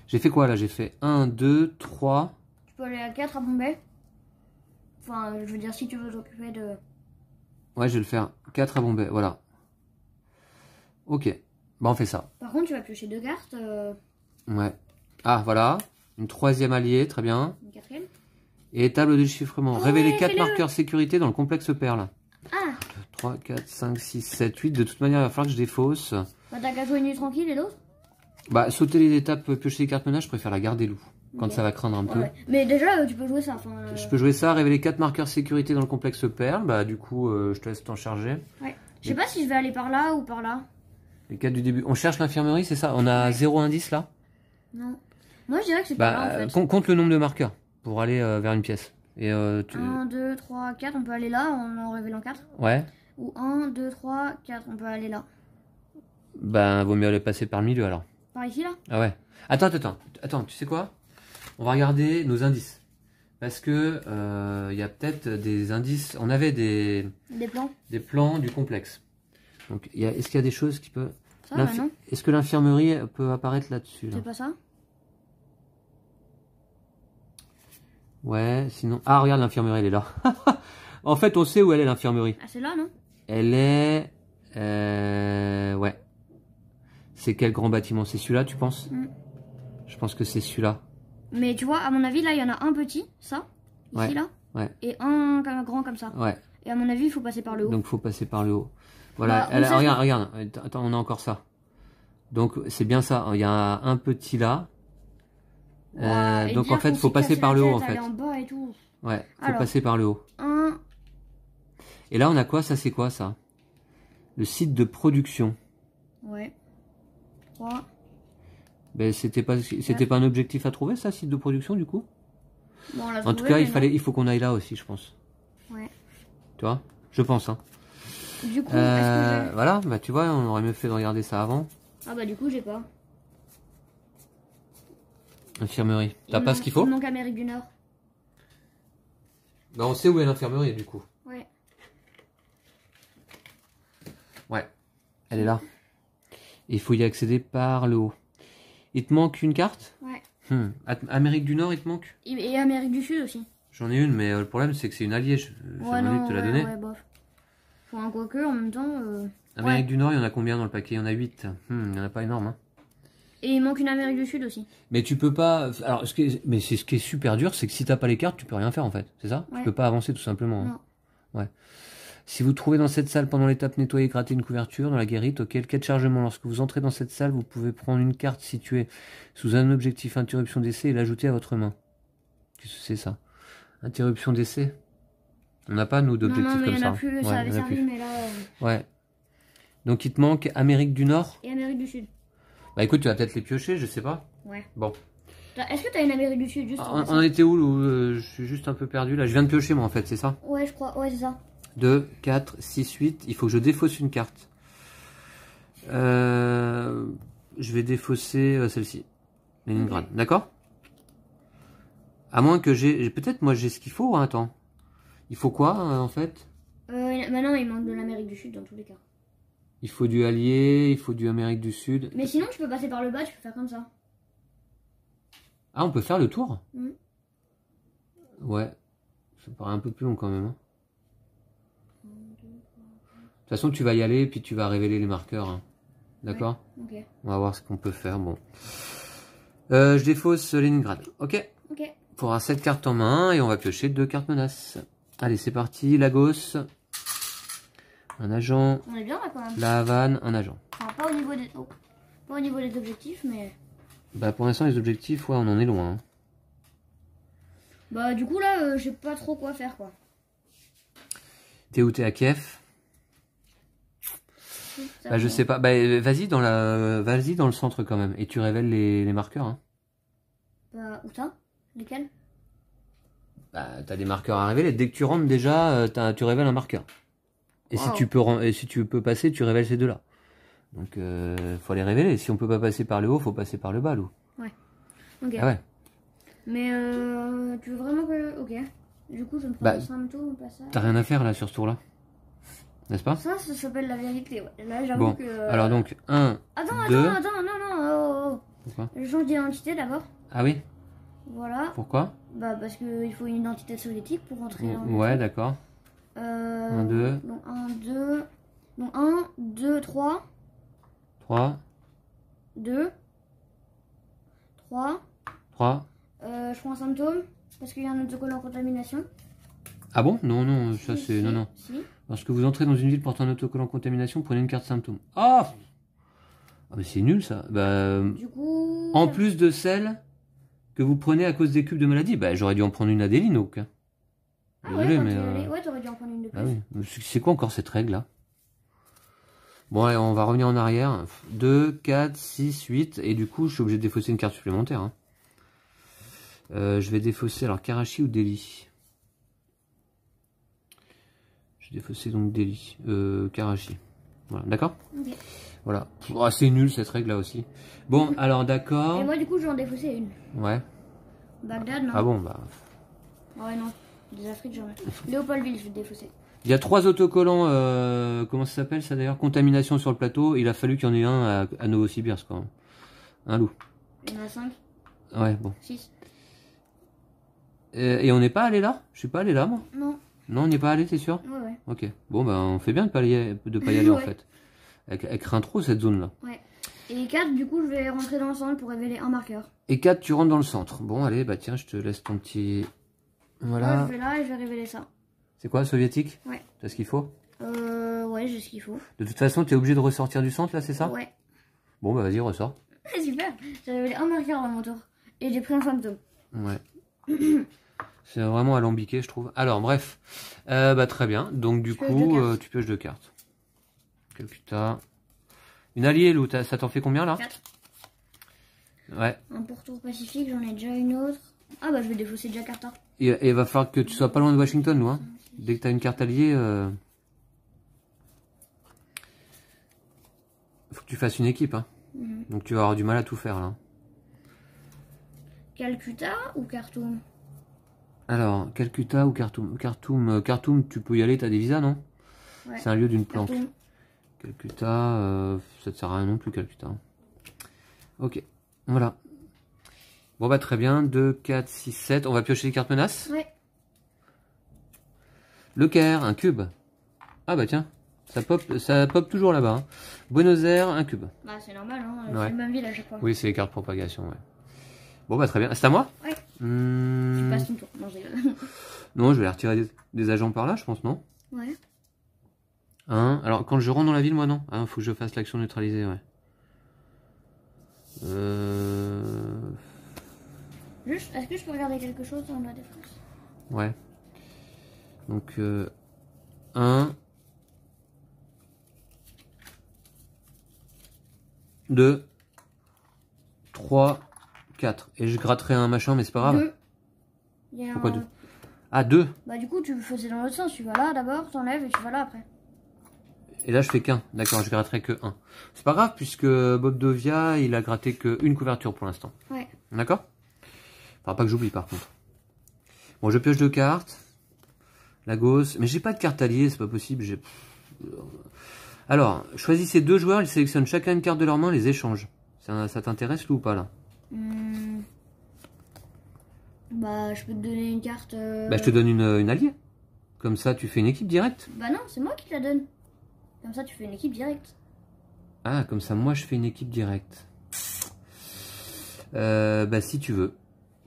J'ai fait quoi là J'ai fait 1, 2, 3. Tu peux aller à 4 à Bombay. Enfin, je veux dire, si tu veux t'occuper de. Ouais, je vais le faire. 4 à Bombay, voilà. Ok. Bah, on fait ça. Par contre, tu vas piocher deux cartes. Euh. Ouais. Ah, voilà. Une troisième alliée, très bien. Une quatrième. Et table de chiffrement. Révéler 4 marqueurs sécurité dans le complexe Perle. Ah 3, 4, 5, 6, 7, 8. De toute manière, il va falloir que je défausse. Bah, t'as qu'à jouer une nuit tranquille et l'autre Bah, sauter les étapes, euh, piocher les cartes menaces, je préfère la garder loup. Quand ça va craindre un peu. Mais déjà, euh, tu peux jouer ça. Euh, je peux jouer ça, révéler 4 marqueurs sécurité dans le complexe Perle. Bah, du coup, je te laisse t'en charger. Ouais. Je sais pas si je vais aller par là ou par là. Les 4 du début. On cherche l'infirmerie, c'est ça On a 0 indice là Non. Moi, je dirais que c'est bah, pas En fait. Compte le nombre de marqueurs pour aller vers une pièce. 1, 2, 3, 4. On peut aller là en en révélant 4. Ouais. Ou 1, 2, 3, 4, on peut aller là. Ben, vaut mieux aller passer par le milieu alors. Par ici là Ah ouais. Attends, attends, attends, tu sais quoi On va regarder nos indices. Parce que il euh, y a peut-être des indices. On avait des, des plans. Des plans du complexe. Donc, est-ce qu'il y a des choses qui peuvent. Bah est-ce que l'infirmerie euh, peut apparaître là-dessus C'est pas ça Ouais, sinon. Ah, regarde, l'infirmerie, elle est là. en fait, on sait où elle est, l'infirmerie. Ah, c'est là, non elle est... Euh, ouais. C'est quel grand bâtiment C'est celui-là, tu penses mm. Je pense que c'est celui-là. Mais tu vois, à mon avis, là, il y en a un petit, ça, ici, là, et un, grand comme ça. Ouais. Et à mon avis, il faut passer par le haut. Donc, il faut passer par le haut. Voilà, bah, regarde, regarde. Attends, on a encore ça. Donc, c'est bien ça. Il y a un petit là. Euh, donc, en fait, il faut passer par le haut, en fait. En bas Ouais, il faut passer par le haut. Et là, on a quoi Ça, c'est quoi ça Le site de production. Ouais. Ben, c'était pas, c'était pas un objectif à trouver, ça, site de production, du coup En tout cas, il, fallait, il faut qu'on aille là aussi, je pense. Ouais. Tu vois Je pense, hein. Du coup, euh, voilà, bah tu vois, on aurait mieux fait de regarder ça avant. Ah bah du coup, j'ai pas. Infirmerie. T'as pas ce qu'il faut Non, Amérique du Nord. Bah on sait où est l'infirmerie du coup. Elle est là. il faut y accéder par le haut. Il te manque une carte Ouais. Hmm. Amérique du Nord, il te manque et, Amérique du Sud aussi. J'en ai une, mais euh, le problème, c'est que c'est une alliée. Je, vais te la donner. Ouais, un quoi en même temps. Euh, Amérique du Nord, il y en a combien dans le paquet Il y en a huit hmm, il n'y en a pas énorme. Hein. Et il manque une Amérique du Sud aussi. Mais tu peux pas. Alors, ce qui mais c'est ce qui est super dur, c'est que si t'as pas les cartes, tu peux rien faire en fait. C'est ça je Tu peux pas avancer tout simplement. Hein. Ouais. Si vous trouvez dans cette salle pendant l'étape nettoyer, gratter une couverture dans la guérite, auquel cas de chargement. Lorsque vous entrez dans cette salle, vous pouvez prendre une carte située sous un objectif interruption d'essai et l'ajouter à votre main. Qu'est-ce que c'est ça Interruption d'essai On n'a pas, nous, d'objectif comme ça. Non, mais a plus, ça ouais, servi, mais là... Euh. Ouais. Donc, il te manque Amérique du Nord Et Amérique du Sud. Bah écoute, tu vas peut-être les piocher, je sais pas. Ouais. Bon. Est-ce que tu as une Amérique du Sud juste On, était où euh, Je suis juste un peu perdu là. Je viens de piocher moi en fait, c'est ça Ouais, je crois. Ouais, c'est ça. 2, 4, 6, 8. Il faut que je défausse une carte. Euh, je vais défausser euh, celle-ci. Leningrad. D'accord À moins que j'ai... Peut-être moi j'ai ce qu'il faut. Hein, attends. Il faut quoi euh, en fait euh, Maintenant il manque de l'Amérique du Sud dans tous les cas. Il faut du Allié. il faut du Amérique du Sud. Mais sinon tu peux passer par le bas, tu peux faire comme ça. Ah on peut faire le tour mm. Ouais. Ça paraît un peu plus long quand même. Hein façon, tu vas y aller, puis tu vas révéler les marqueurs. Hein. D'accord On va voir ce qu'on peut faire. Bon. Euh, je défausse Leningrad. Ok. Ok. Pour cette 7 cartes en main, et on va piocher deux cartes menaces. Allez, c'est parti. Lagos. Un agent. On est bien là quand même. La Havane, un agent. Oh, pas, au niveau des... objectifs, mais. Bah, pour l'instant, les objectifs, ouais, on en est loin. Hein. Bah, du coup, là, euh, j'ai pas trop quoi faire, quoi. T'es où T'es à Kiev bah, je sais pas. Bah, euh, vas-y dans, la... vas dans le centre quand même. Et tu révèles les, les marqueurs. Hein. Bah, où ça Lesquels Bah, t'as des marqueurs à révéler. Dès que tu rentres déjà, euh, tu révèles un marqueur. Et, si tu peux, et si tu peux passer, tu révèles ces deux-là. Donc, euh, faut les révéler. Si on peut pas passer par le haut, faut passer par le bas, Lou. Ouais. Ah ouais. Mais tu veux vraiment que. Ok. Du coup, je me prends un tour pas ça T'as rien à faire là sur ce tour-là n'est-ce pas Ça, ça s'appelle la vérité. Ouais. Là, que. Euh, alors donc, 1. Attends, deux... attends, attends, non, non. Oh, oh. oh. Je change d'identité d'abord. Ah oui Voilà. Pourquoi Bah, parce qu'il faut une identité soviétique pour rentrer ouais, d'accord. 1, euh, 2. Donc 1, 2. Donc 1, 2, 3. 3. 2. 3. 3. Euh, je prends un symptôme parce qu'il y a un autocollant contamination. Ah bon Non, non, ça c'est. non, non. Si. Lorsque vous entrez dans une ville portant un autocollant contamination, prenez une carte symptôme. oh Ah mais c'est nul ça. Bah, du coup... En plus de celle que vous prenez à cause des cubes de maladie, bah j'aurais dû en prendre une à Delhi, donc. Hein. Ah ouais, mais... Euh, ouais, t'aurais dû en prendre une de bah plus. C'est quoi encore cette règle là Bon, allez, on va revenir en arrière. 2, 4, 6, 8. Et du coup, je suis obligé de défausser une carte supplémentaire. Hein. Euh, je vais défausser alors Karachi ou Delhi défausser donc Delhi, Karachi. Voilà, d'accord Voilà. Ah, c'est nul cette règle là aussi. Bon, alors d'accord. Et moi du coup j'en défaussé une. Ouais. Bagdad non. Ah bon bah. Ah ouais non. Des Afriques j'en ai. Léopoldville je vais défausser. Il y a trois autocollants, euh, comment ça s'appelle ça d'ailleurs Contamination sur le plateau. Il a fallu qu'il y en ait un à, à Novosibirsk Un loup. Il y en a cinq Ouais, bon. Six. Et, et on n'est pas allé là Je suis pas allé là moi Non. Non, on n'est pas allé, t'es sûr Ouais, Ok. Bon, ben, on fait bien de pas, aller, de pas y aller, en fait. Elle, craint trop cette zone-là. Ouais. Et 4, du coup, je vais rentrer dans le centre pour révéler un marqueur. Et 4, tu rentres dans le centre. Bon, allez, bah tiens, je te laisse ton petit... Voilà. je vais là et je vais révéler ça. C'est quoi, soviétique Ouais. T'as ce qu'il faut Euh, ouais, j'ai ce qu'il faut. De toute façon, t'es obligé de ressortir du centre, là, c'est ça Ouais. Bon, bah vas-y, ressors. Super J'ai révélé un marqueur à mon tour. Et j'ai pris un fantôme. Ouais. C'est vraiment alambiqué, je trouve. Alors, bref. Euh, bah, très bien. Donc, du coup, euh, tu pioches deux cartes. Calcutta. Une alliée, Lou, ça t'en fait combien, là Quatre. Ouais. Un pourtour pacifique, j'en ai déjà une autre. Ah, bah, je vais défausser Jakarta. Et, il va falloir que tu sois pas loin de Washington, Lou. Dès que as une carte alliée... Euh... Faut que tu fasses une équipe, hein. mhm. Donc, tu vas avoir du mal à tout faire, là. Calcutta ou Carton alors, Calcutta ou Khartoum Khartoum, euh, Khartoum tu peux y aller, t'as des visas, non ouais. C'est un lieu d'une planque. Calcutta, euh, ça te sert à rien non plus, Calcutta. Hein. Ok, voilà. Bon, bah très bien. 2, 4, 6, 7. On va piocher les cartes menaces Ouais. Le Caire, un cube. Ah bah tiens, ça pop, ça pop toujours là-bas. Hein. Buenos Aires, un cube. Bah c'est normal, hein. c'est la même ville je crois. Oui, c'est les cartes propagation, ouais. Bon bah très bien. C'est à moi Ouais. Mmh. tour. Non, je vais retirer des, agents par là, je pense, non Ouais. Alors, quand je rentre dans la ville, moi, non. Ah, faut que je fasse l'action neutralisée, ouais. Euh. Juste, est-ce que je peux regarder quelque chose dans la défense Ouais. Donc, euh, un... 2, 3, 4. Et je gratterai un machin, mais c'est pas grave. Il y Ah, 2 Bah du coup, tu faisais dans l'autre sens. Tu vas là d'abord, t'enlèves et tu vas là après. Et là, je fais qu'un. D'accord, je gratterai que 1 C'est pas grave, puisque Bob Dovia, il a gratté que une couverture pour l'instant. Ouais. D'accord Faudra pas que j'oublie, par contre. Bon, je pioche deux cartes. La gosse. Mais j'ai pas de carte alliée, c'est pas possible. J'ai... Euh. Alors, choisissez deux joueurs, ils sélectionnent chacun une carte de leur main, les échangent. Ça, ça t'intéresse, ou pas, là Hmm. Bah, je peux te donner une carte. Euh, bah, je te donne une, euh, une, alliée. Comme ça, tu fais une équipe directe. Bah non, c'est moi qui te la donne. Comme ça, tu fais une équipe directe. Ah, comme ça, moi, je fais une équipe directe. Euh, bah, si tu veux.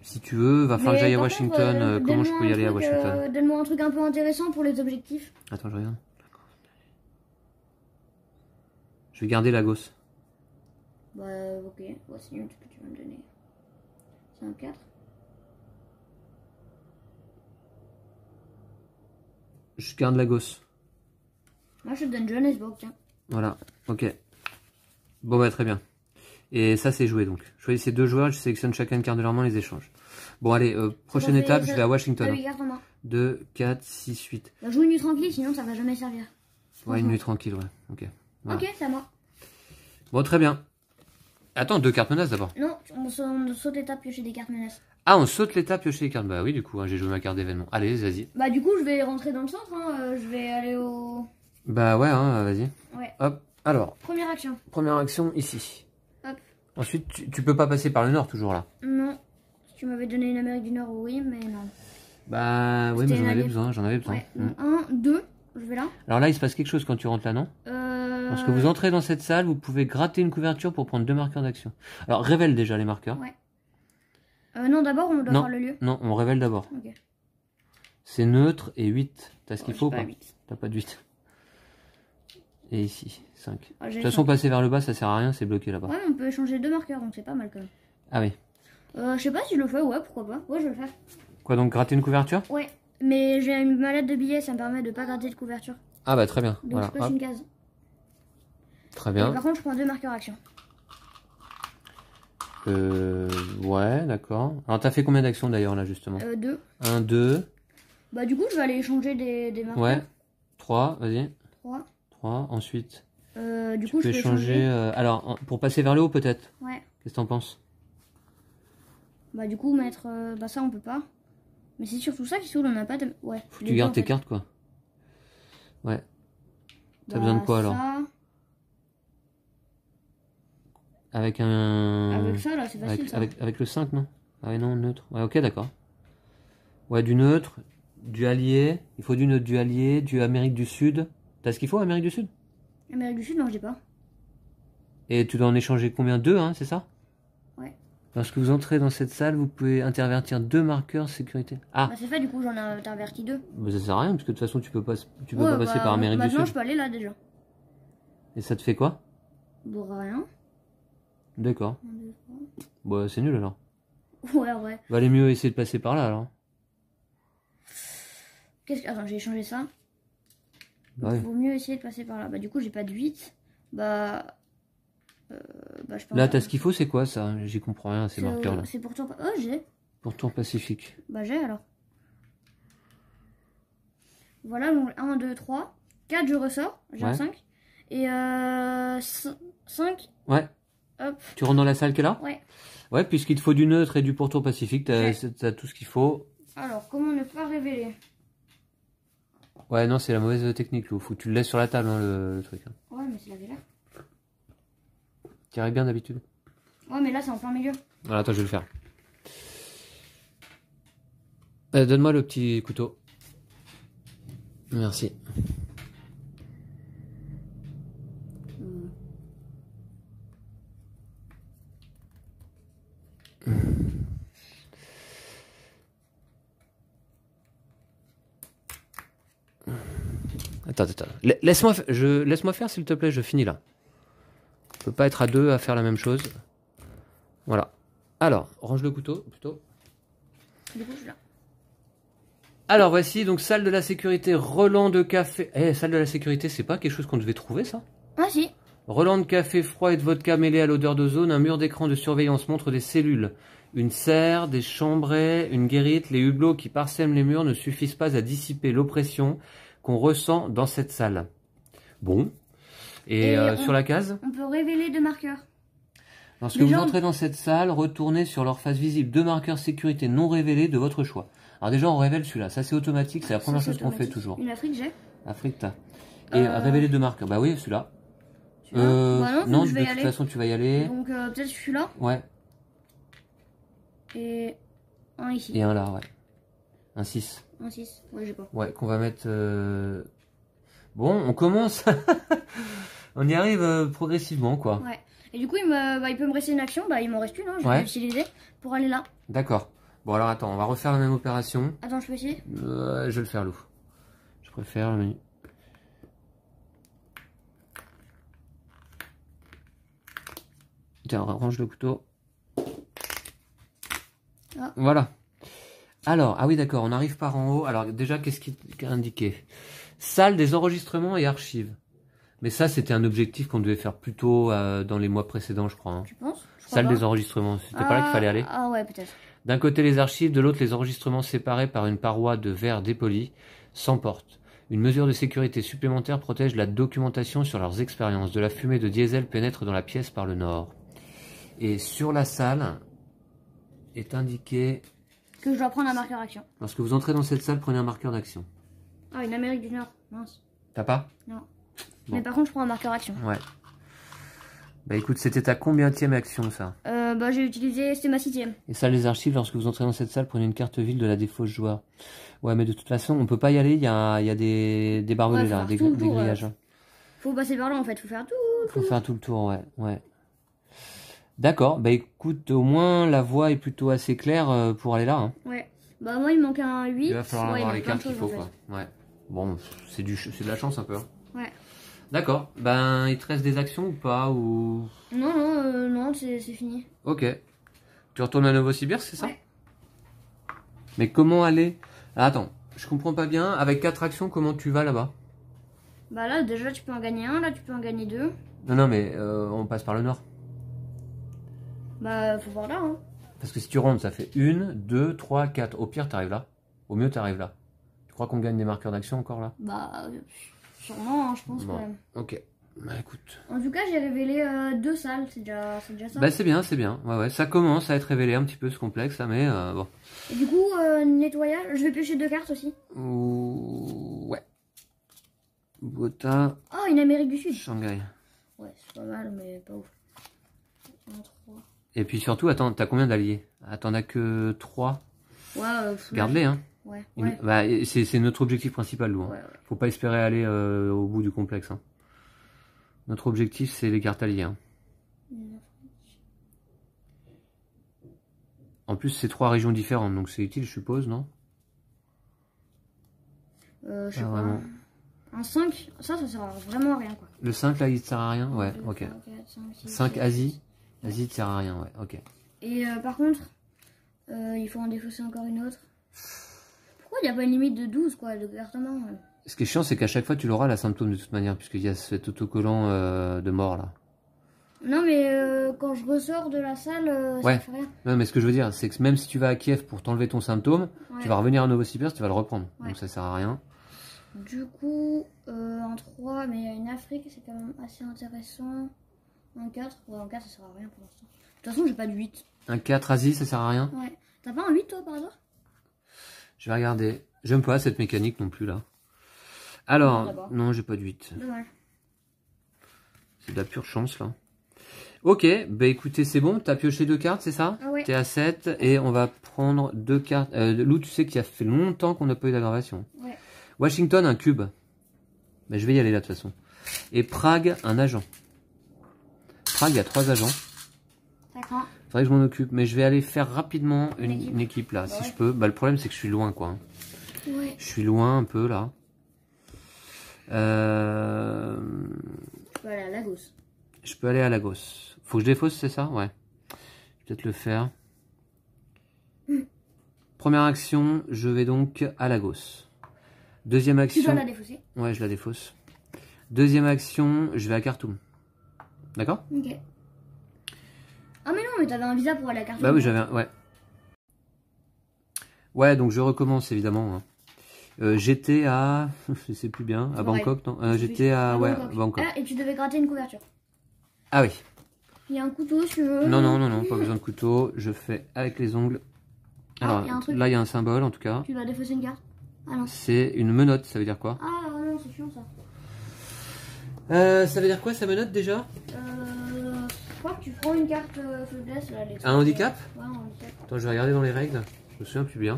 Si tu veux, va falloir que j'aille à Washington. comment je peux y aller à Washington Donne-moi un truc un peu intéressant pour les objectifs. Attends, je regarde. Je vais garder Lagos. Bah, ok. une une que tu vas me donner. C'est un 4. Je garde la gosse. Moi, je te donne Johannesburg, tiens. Voilà, ok. Bon, bah, très bien. Et ça, c'est joué, donc. je Choisis ces deux joueurs, je sélectionne chacun une carte de leur main, les échanges. Bon, allez, euh, prochaine étape, je vais à Washington. 2, 4, 6, 8. joue une nuit tranquille, sinon ça va jamais servir. Ouais, une nuit tranquille, ouais. Ok, c'est à moi. Bon, très bien. Attends, deux cartes menaces d'abord. Non, on, saute l'étape piocher des cartes menaces. Ah, on saute l'étape, piocher des cartes. Bah oui, du coup, hein, j'ai joué ma carte d'événement. Allez, vas-y. Bah du coup, je vais rentrer dans le centre. Hein, euh, je vais aller au Bah ouais, hein, vas-y. Ouais. Hop. Alors, première action. première action ici. Hop. Ensuite, tu, peux pas passer par le nord toujours là. Non. tu m'avais donné une Amérique du Nord, oui, mais non. Bah oui, mais j'en avais besoin, j'en avais besoin. Ouais. Mm. deux, 1, 2, je vais là. Alors là, il se passe quelque chose quand tu rentres là, non euh, Lorsque vous entrez dans cette salle, vous pouvez gratter une couverture pour prendre deux marqueurs d'action. Alors révèle déjà les marqueurs. Ouais. Euh, non, d'abord on doit voir le lieu. Non, on révèle d'abord. C'est neutre et 8. T'as ce qu'il oh, faut pas T'as pas de 8. Et ici, 5. Ah, de toute façon, passer vers le bas, ça sert à rien, c'est bloqué là-bas. Ouais, on peut échanger deux marqueurs, donc c'est pas mal quand même. Ah oui. Euh, je sais pas si je le fais, ouais, pourquoi pas. Ouais, je le faire. Quoi donc, gratter une couverture Ouais, mais j'ai une malade de billets, ça me permet de pas gratter de couverture. Ah bah très bien. voilà. je ah. une case. Très bien. par contre, je prends deux marqueurs action. Euh, ouais, d'accord. Alors, t'as fait combien d'actions d'ailleurs là, justement euh, Deux. Un, deux. Bah, du coup, je vais aller échanger des, des marqueurs. Ouais. Trois, vas-y. Trois. Trois, ensuite. Euh, du coup, je vais changer. Euh, alors, pour passer vers le haut, peut-être Ouais. Qu'est-ce que t'en penses Bah, du coup, mettre. bah, ça, on peut pas. Mais c'est surtout ça qui on n'a pas. De... Ouais. Faut que tu gardes tes cartes, quoi. Ouais. T'as bah, besoin de quoi alors avec un. Avec ça là, c'est facile avec, ça. Avec, le 5, non Ah oui non, neutre. Ouais, ok, d'accord. Ouais, du neutre, du allié. Il faut du neutre, du allié, du Amérique du Sud. T'as ce qu'il faut, Amérique du Sud Amérique du Sud, non, j'ai pas. Et tu dois en échanger combien Deux, hein, c'est ça Ouais. Lorsque vous entrez dans cette salle, vous pouvez intervertir deux marqueurs sécurité. Ah Bah, c'est fait, du coup, j'en ai interverti deux. Bah, ça sert à rien, parce que de toute façon, tu peux pas, tu peux pas passer bah, par Amérique du Sud. non je peux aller là déjà. Et ça te fait quoi Bon, rien. D'accord. Bah, c'est nul alors. Ouais, ouais. Valait mieux essayer de passer par là alors. Qu'est-ce que. Attends, j'ai changé ça. Ah ouais. Vaut mieux essayer de passer par là. Bah, du coup, j'ai pas de 8. Bah. Euh, bah là, t'as ce qu'il faut, c'est quoi ça J'y comprends rien, ces marqueurs-là. C'est pour toi. Oh, j'ai. Pour Pacifique. Bah, j'ai alors. Voilà, donc 1, 2, 3. 4, je ressors. J'ai un 5. Et 5. Euh, ouais. Tu rentres dans la salle que là Ouais. Ouais, puisqu'il te faut du neutre et du pourtour pacifique, t'as tout ce qu'il faut. Alors, comment ne pas révéler Ouais, non, c'est la mauvaise technique, Lou. tu le laisses sur la table, hein, le, truc. Hein. Ouais, mais c'est la là. T'y bien d'habitude. Ouais, mais là, c'est en plein milieu. Voilà, attends, je vais le faire. Euh, donne-moi le petit couteau. Merci. Laisse-moi, laisse-moi faire, s'il te plaît, je finis là. On peut pas être à deux à faire la même chose. Voilà. Alors, range le couteau, plutôt. Alors, voici, donc, salle de la sécurité, Roland de café. Eh, salle de la sécurité, c'est pas quelque chose qu'on devait trouver, ça Ah, si. Roland de café froid et de vodka mêlé à l'odeur d'ozone, un mur d'écran de surveillance montre des cellules. Une serre, des chambrées, une guérite, les hublots qui parsèment les murs ne suffisent pas à dissiper l'oppression qu'on ressent dans cette salle. Bon. Et, euh, sur la case On peut révéler deux marqueurs. Lorsque vous entrez dans cette salle, retournez sur leur face visible deux marqueurs sécurité non révélés de votre choix. Alors déjà, on révèle celui-là. Ça, c'est automatique. C'est la première chose qu'on fait toujours. Une Afrique, j'ai Afrique, Et euh, euh, révéler deux marqueurs. Bah oui, celui-là. Bah non, de toute façon, tu vas y aller. Donc peut-être suis là Ouais. Et un ici. Et un là, ouais. Un 6. 6, ouais, j'ai pas. Ouais, qu'on va mettre. Euh, bon, on commence. on y arrive euh, progressivement, quoi. Ouais. Et du coup, il, me, bah, il peut me rester une action, bah, il m'en reste une, hein, je vais utiliser pour aller là. D'accord. Bon, alors attends, on va refaire la même opération. Attends, je peux essayer Je vais le faire, loup Je préfère mais Tiens, range le couteau. Ah. Voilà. Alors, ah oui, d'accord, on arrive par en haut. Alors, déjà, qu'est-ce qui est indiqué Salle des enregistrements et archives. Mais ça, c'était un objectif qu'on devait faire plutôt euh, dans les mois précédents, je crois. Hein. Salle des enregistrements. C'était pas là qu'il fallait aller Ah, ah peut-être. D'un côté les archives, de l'autre les enregistrements séparés par une paroi de verre dépoli, sans porte. Une mesure de sécurité supplémentaire protège la documentation sur leurs expériences. De la fumée de diesel pénètre dans la pièce par le nord. Et sur la salle est indiqué que je dois prendre un marqueur d'action. Lorsque vous entrez dans cette salle, prenez un marqueur d'action. Ah, une Amérique du Nord, mince. T'as pas Non. Mais par contre, je prends un marqueur d'action. Ouais. Bah écoute, c'était ta combienième action ça euh, Bah j'ai utilisé, c'était ma sixième. Et ça, les archives, lorsque vous entrez dans cette salle, prenez une carte ville de la défausse joueur. Ouais, mais de toute façon, on peut pas y aller, il y a, y a, des, des barbelés là, des, des, euh. grillages. Faut passer par là en fait, faut faire tout. Faut faire tout le tour, ouais. ouais. D'accord, bah écoute, au moins la voie est plutôt assez claire euh, pour aller là. Hein. Ouais. Bah moi il manque un 8. Il va falloir avoir les cartes qu'il faut quoi. Ouais. Bon, c'est du de la chance un peu. Hein. Ouais. D'accord. Ben il te reste des actions ou pas ou Non non euh, c'est fini. OK. Tu retournes à Novosibirsk, c'est ça Mais comment aller ah, Attends, je comprends pas bien avec quatre actions comment tu vas là-bas Bah là déjà tu peux en gagner un, là tu peux en gagner deux. Non non, mais euh, on passe par le nord. Bah, faut voir là, hein. Parce que si tu rentres ça fait 1, 2, 3, 4. Au pire, t'arrives là. Au mieux, t'arrives là. Tu crois qu'on gagne des marqueurs d'action encore là Bah, sûrement, hein, je pense quand même. Ok. Bah écoute. En tout cas, j'ai révélé euh, deux salles, c'est déjà, déjà ça. Bah c'est bien, c'est bien. Ouais, ouais, ça commence à être révélé un petit peu ce complexe, là, hein, mais euh, bon. Et du coup, euh, nettoyage, je vais piocher deux cartes aussi. Ouh, ouais. Oh, une Amérique du Sud. Shanghai. Ouais, c'est pas mal, mais pas ouf. Et puis surtout, attends, t'as combien d'alliés Attends, ah, t'en as que 3 Ouais, euh, Garde-les, hein. Ouais. Bah, c'est notre objectif principal, Lou. Hein. Faut pas espérer aller euh, au bout du complexe. Hein. Notre objectif, c'est les cartes alliées. Hein. En plus, c'est trois régions différentes, donc c'est utile, je suppose, non euh, je sais ah, pas. Un 5, ça, ça sert vraiment à rien. Quoi. Le 5, là, il sert à rien Ouais, ok. 5, Asie L'acide sert à rien, ouais, ok. Et euh, par contre, euh, il faut en défausser encore une autre. Pourquoi il n'y a pas une limite de 12, quoi, de vertement hein Ce qui est chiant, c'est qu'à chaque fois, tu l'auras, la symptôme, de toute manière, puisqu'il y a cet autocollant euh, de mort, là. Non, mais quand je ressors de la salle, ouais. Non, mais ce que je veux dire, c'est que même si tu vas à Kiev pour t'enlever ton symptôme, tu vas revenir à Novosibirsk, tu vas le reprendre. Donc ça sert à rien. Du coup, en 3, mais il y a une Afrique, c'est quand même assez intéressant. Un 4 Ouais, un ça sert à rien pour l'instant. De toute façon, j'ai pas de 8. Un 4 Asie, ça sert à rien Ouais. T'as pas un 8 toi par hasard Je vais regarder. J'aime pas cette mécanique non plus là. Alors, ah bah. non, j'ai pas de 8. C'est de la pure chance là. Ok, bah écoutez, c'est bon, t'as pioché deux cartes, c'est ça ah T'es à 7 et on va prendre deux cartes. Euh, Lou, tu sais qu'il y a fait longtemps qu'on n'a pas eu d'aggravation. Ouais. Washington, un cube. mais bah, je vais y aller là de toute façon. Et Prague, un agent il y a trois agents. c'est vrai que je m'en occupe, mais je vais aller faire rapidement une, équipe. là, bah si je peux. Bah, le problème, c'est que je suis loin, quoi. Hein. Je suis loin un peu là. Je euh, peux aller à Lagos. Je peux aller à Lagos. Faut que je défausse, c'est ça Ouais. peut-être le faire. Première action, je vais donc à la Lagos. Deuxième action. Tu dois la défausser Ouais, je la défausse. Deuxième action, je vais à Khartoum. D'accord Ok. Ah mais non, mais t'avais un visa pour aller à carte Bah oui, j'avais un... Ouais. Ouais, donc je recommence évidemment. Hein. Euh, j'étais à... Je sais plus bien. À Bangkok, non euh, J'étais à... Ouais, Bangkok. Ah, et tu devais gratter une couverture. Ah oui. Il y a un couteau, si tu veux. Non, non, non, non, pas besoin de couteau. Je fais avec les ongles. Ah, Alors là, il y a un symbole en tout cas. Tu vas défausser une carte. Ah C'est une menotte, ça veut dire quoi Ah non, c'est chiant ça. Euh, ça veut dire quoi, sa menotte déjà euh, tu prends une carte euh, faiblesse un handicap Attends, je vais regarder dans les règles. Je me souviens plus bien.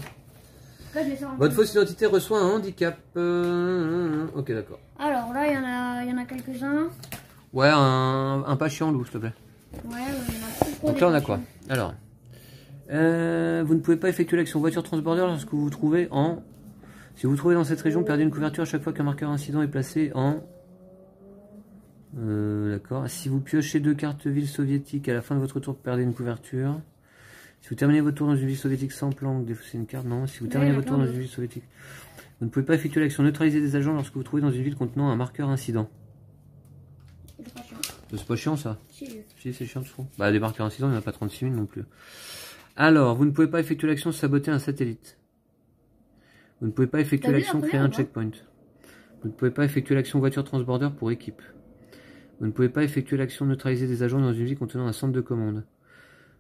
Votre fausse identité reçoit un handicap. Euh, ok, d'accord. Alors là, il y en a, y en a quelques-uns. Ouais, un, pas chiant, loup, s'il te plaît. Ouais, Donc là, on a quoi Alors. Euh, vous ne pouvez pas effectuer l'action voiture transborder lorsque vous vous trouvez en... Si vous vous trouvez dans cette région, perdez une couverture à chaque fois qu'un marqueur incident est placé en... Euh, d'accord. Si vous piochez deux cartes ville soviétique à la fin de votre tour, perdez une couverture. Si vous terminez votre tour dans une ville soviétique sans plan, vous défaussez une carte. Non. Si vous terminez votre tour dans une ville soviétique, vous ne pouvez pas effectuer l'action neutraliser des agents lorsque vous, vous trouvez dans une ville contenant un marqueur incident. C'est pas chiant euh, ça Si, c'est chiant, de fond Bah, des marqueurs incidents, il n'y en a pas 36 000 non plus. Alors, vous ne pouvez pas effectuer l'action saboter un satellite. Vous ne pouvez pas effectuer l'action créer un checkpoint. Vous ne pouvez pas effectuer l'action voiture transborder pour équipe. Vous ne pouvez pas effectuer l'action neutraliser des agents dans une vie contenant un centre de commande.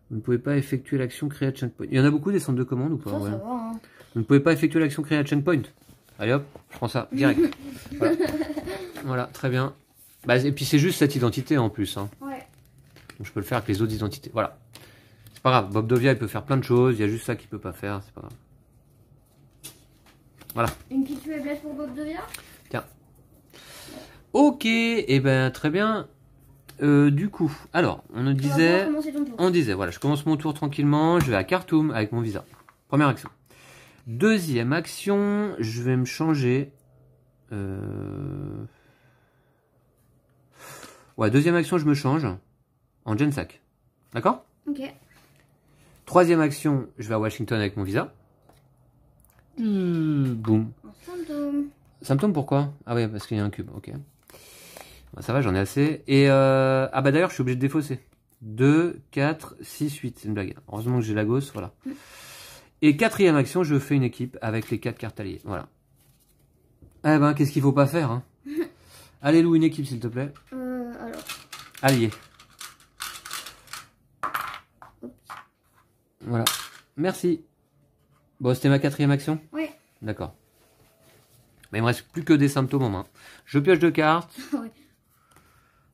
Vous ne pouvez pas effectuer l'action créer un checkpoint. Il y en a beaucoup des centres de commande ou pas hein. Vous ne pouvez pas effectuer l'action créer un checkpoint. Allez hop, je prends ça, direct. voilà. très bien. Bah, et puis c'est juste cette identité en plus. Hein. Ouais. Donc je peux le faire avec les autres identités. Voilà. C'est pas grave, Bob Dovia il peut faire plein de choses, il y a juste ça qu'il peut pas faire, c'est pas grave. Voilà. Une petite faiblesse pour Bob Dovia Ok, et eh ben très bien. Euh, du coup, alors, on nous disait, on disait, voilà, je commence mon tour tranquillement, je vais à Khartoum avec mon visa. Première action. Deuxième action, je vais me changer. Euh, ouais, deuxième action, je me change en sac. D'accord Ok. Troisième action, je vais à Washington avec mon visa. Mmh, boum. Symptôme. Symptôme pourquoi Ah ouais, parce qu'il y a un cube, ok. Bah, ça va, j'en ai assez. Et euh, ah bah d'ailleurs, je suis obligé de défausser. 2, 4, 6, 8. C'est une blague. Heureusement que j'ai la gosse, voilà. Et quatrième action, je fais une équipe avec les quatre cartes alliées. Voilà. Eh ben, qu'est-ce qu'il faut pas faire hein Allez, loue une équipe, s'il te plaît. Euh, Allié. Voilà. Merci. Bon, c'était ma quatrième action Oui. D'accord. Mais il me reste plus que des symptômes en main. Je pioche deux cartes.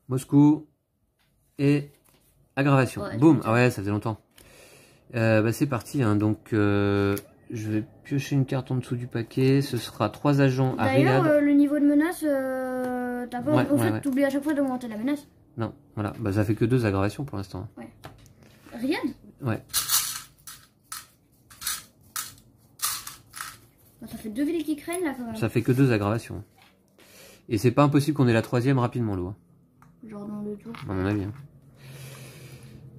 Moscou et aggravation. Boom. Boum Ah ouais, ça faisait longtemps. Euh, bah, c'est parti, hein. donc euh, je vais piocher une carte en dessous du paquet. Ce sera trois agents à D'ailleurs, euh, le niveau de menace, t'as pas. en fait, à chaque fois d'augmenter la menace. Non, voilà. Bah, ça fait que deux aggravations pour l'instant. Rien. Hein. Ouais. Ouais. ça fait deux villes qui craignent là Ça fait que deux aggravations. Et c'est pas impossible qu'on ait la troisième rapidement, l'eau. Hein genre dans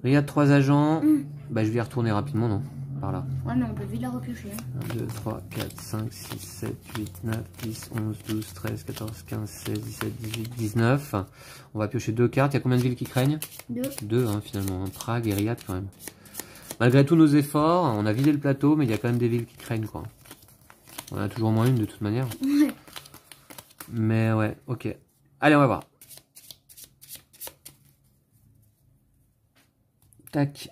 hein. trois agents. Mm. Bah, je vais y retourner rapidement, non Par là. Ouais, on peut vite la repiocher. 1, 2, 3, 4, 5, 6, 7, 8, 9, 10, 11, 12, 13, 14, 15, 16, 17, 18, 19. On va piocher deux cartes. Il y a combien de villes qui craignent Deux. Deux, hein, finalement. Hein. Prague et Riyad, quand même. Malgré tous nos efforts, on a vidé le plateau, mais il y a quand même des villes qui craignent, quoi. On a toujours moins une, de toute manière. Mais ouais, ok. Allez, on va voir. Tac.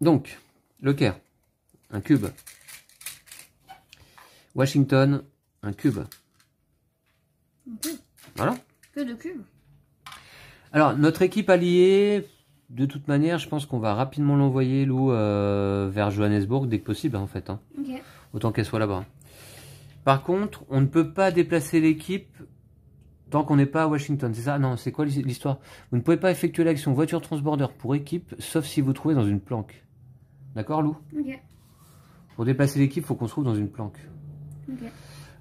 Donc, le Caire, un cube. Washington, un cube. Voilà. Que de cubes. Alors, notre équipe alliée, de toute manière, je pense qu'on va rapidement l'envoyer, Lou, euh, vers Johannesburg dès que possible, hein, en fait. Hein. Autant qu'elle soit là-bas. Hein. Par contre, on ne peut pas déplacer l'équipe Tant qu'on n'est pas à Washington, c'est ça Non, c'est quoi l'histoire Vous ne pouvez pas effectuer l'action voiture transborder pour équipe, sauf si vous trouvez dans une planque. D'accord, Lou Ok. Pour déplacer l'équipe, il faut qu'on se trouve dans une planque. Ok.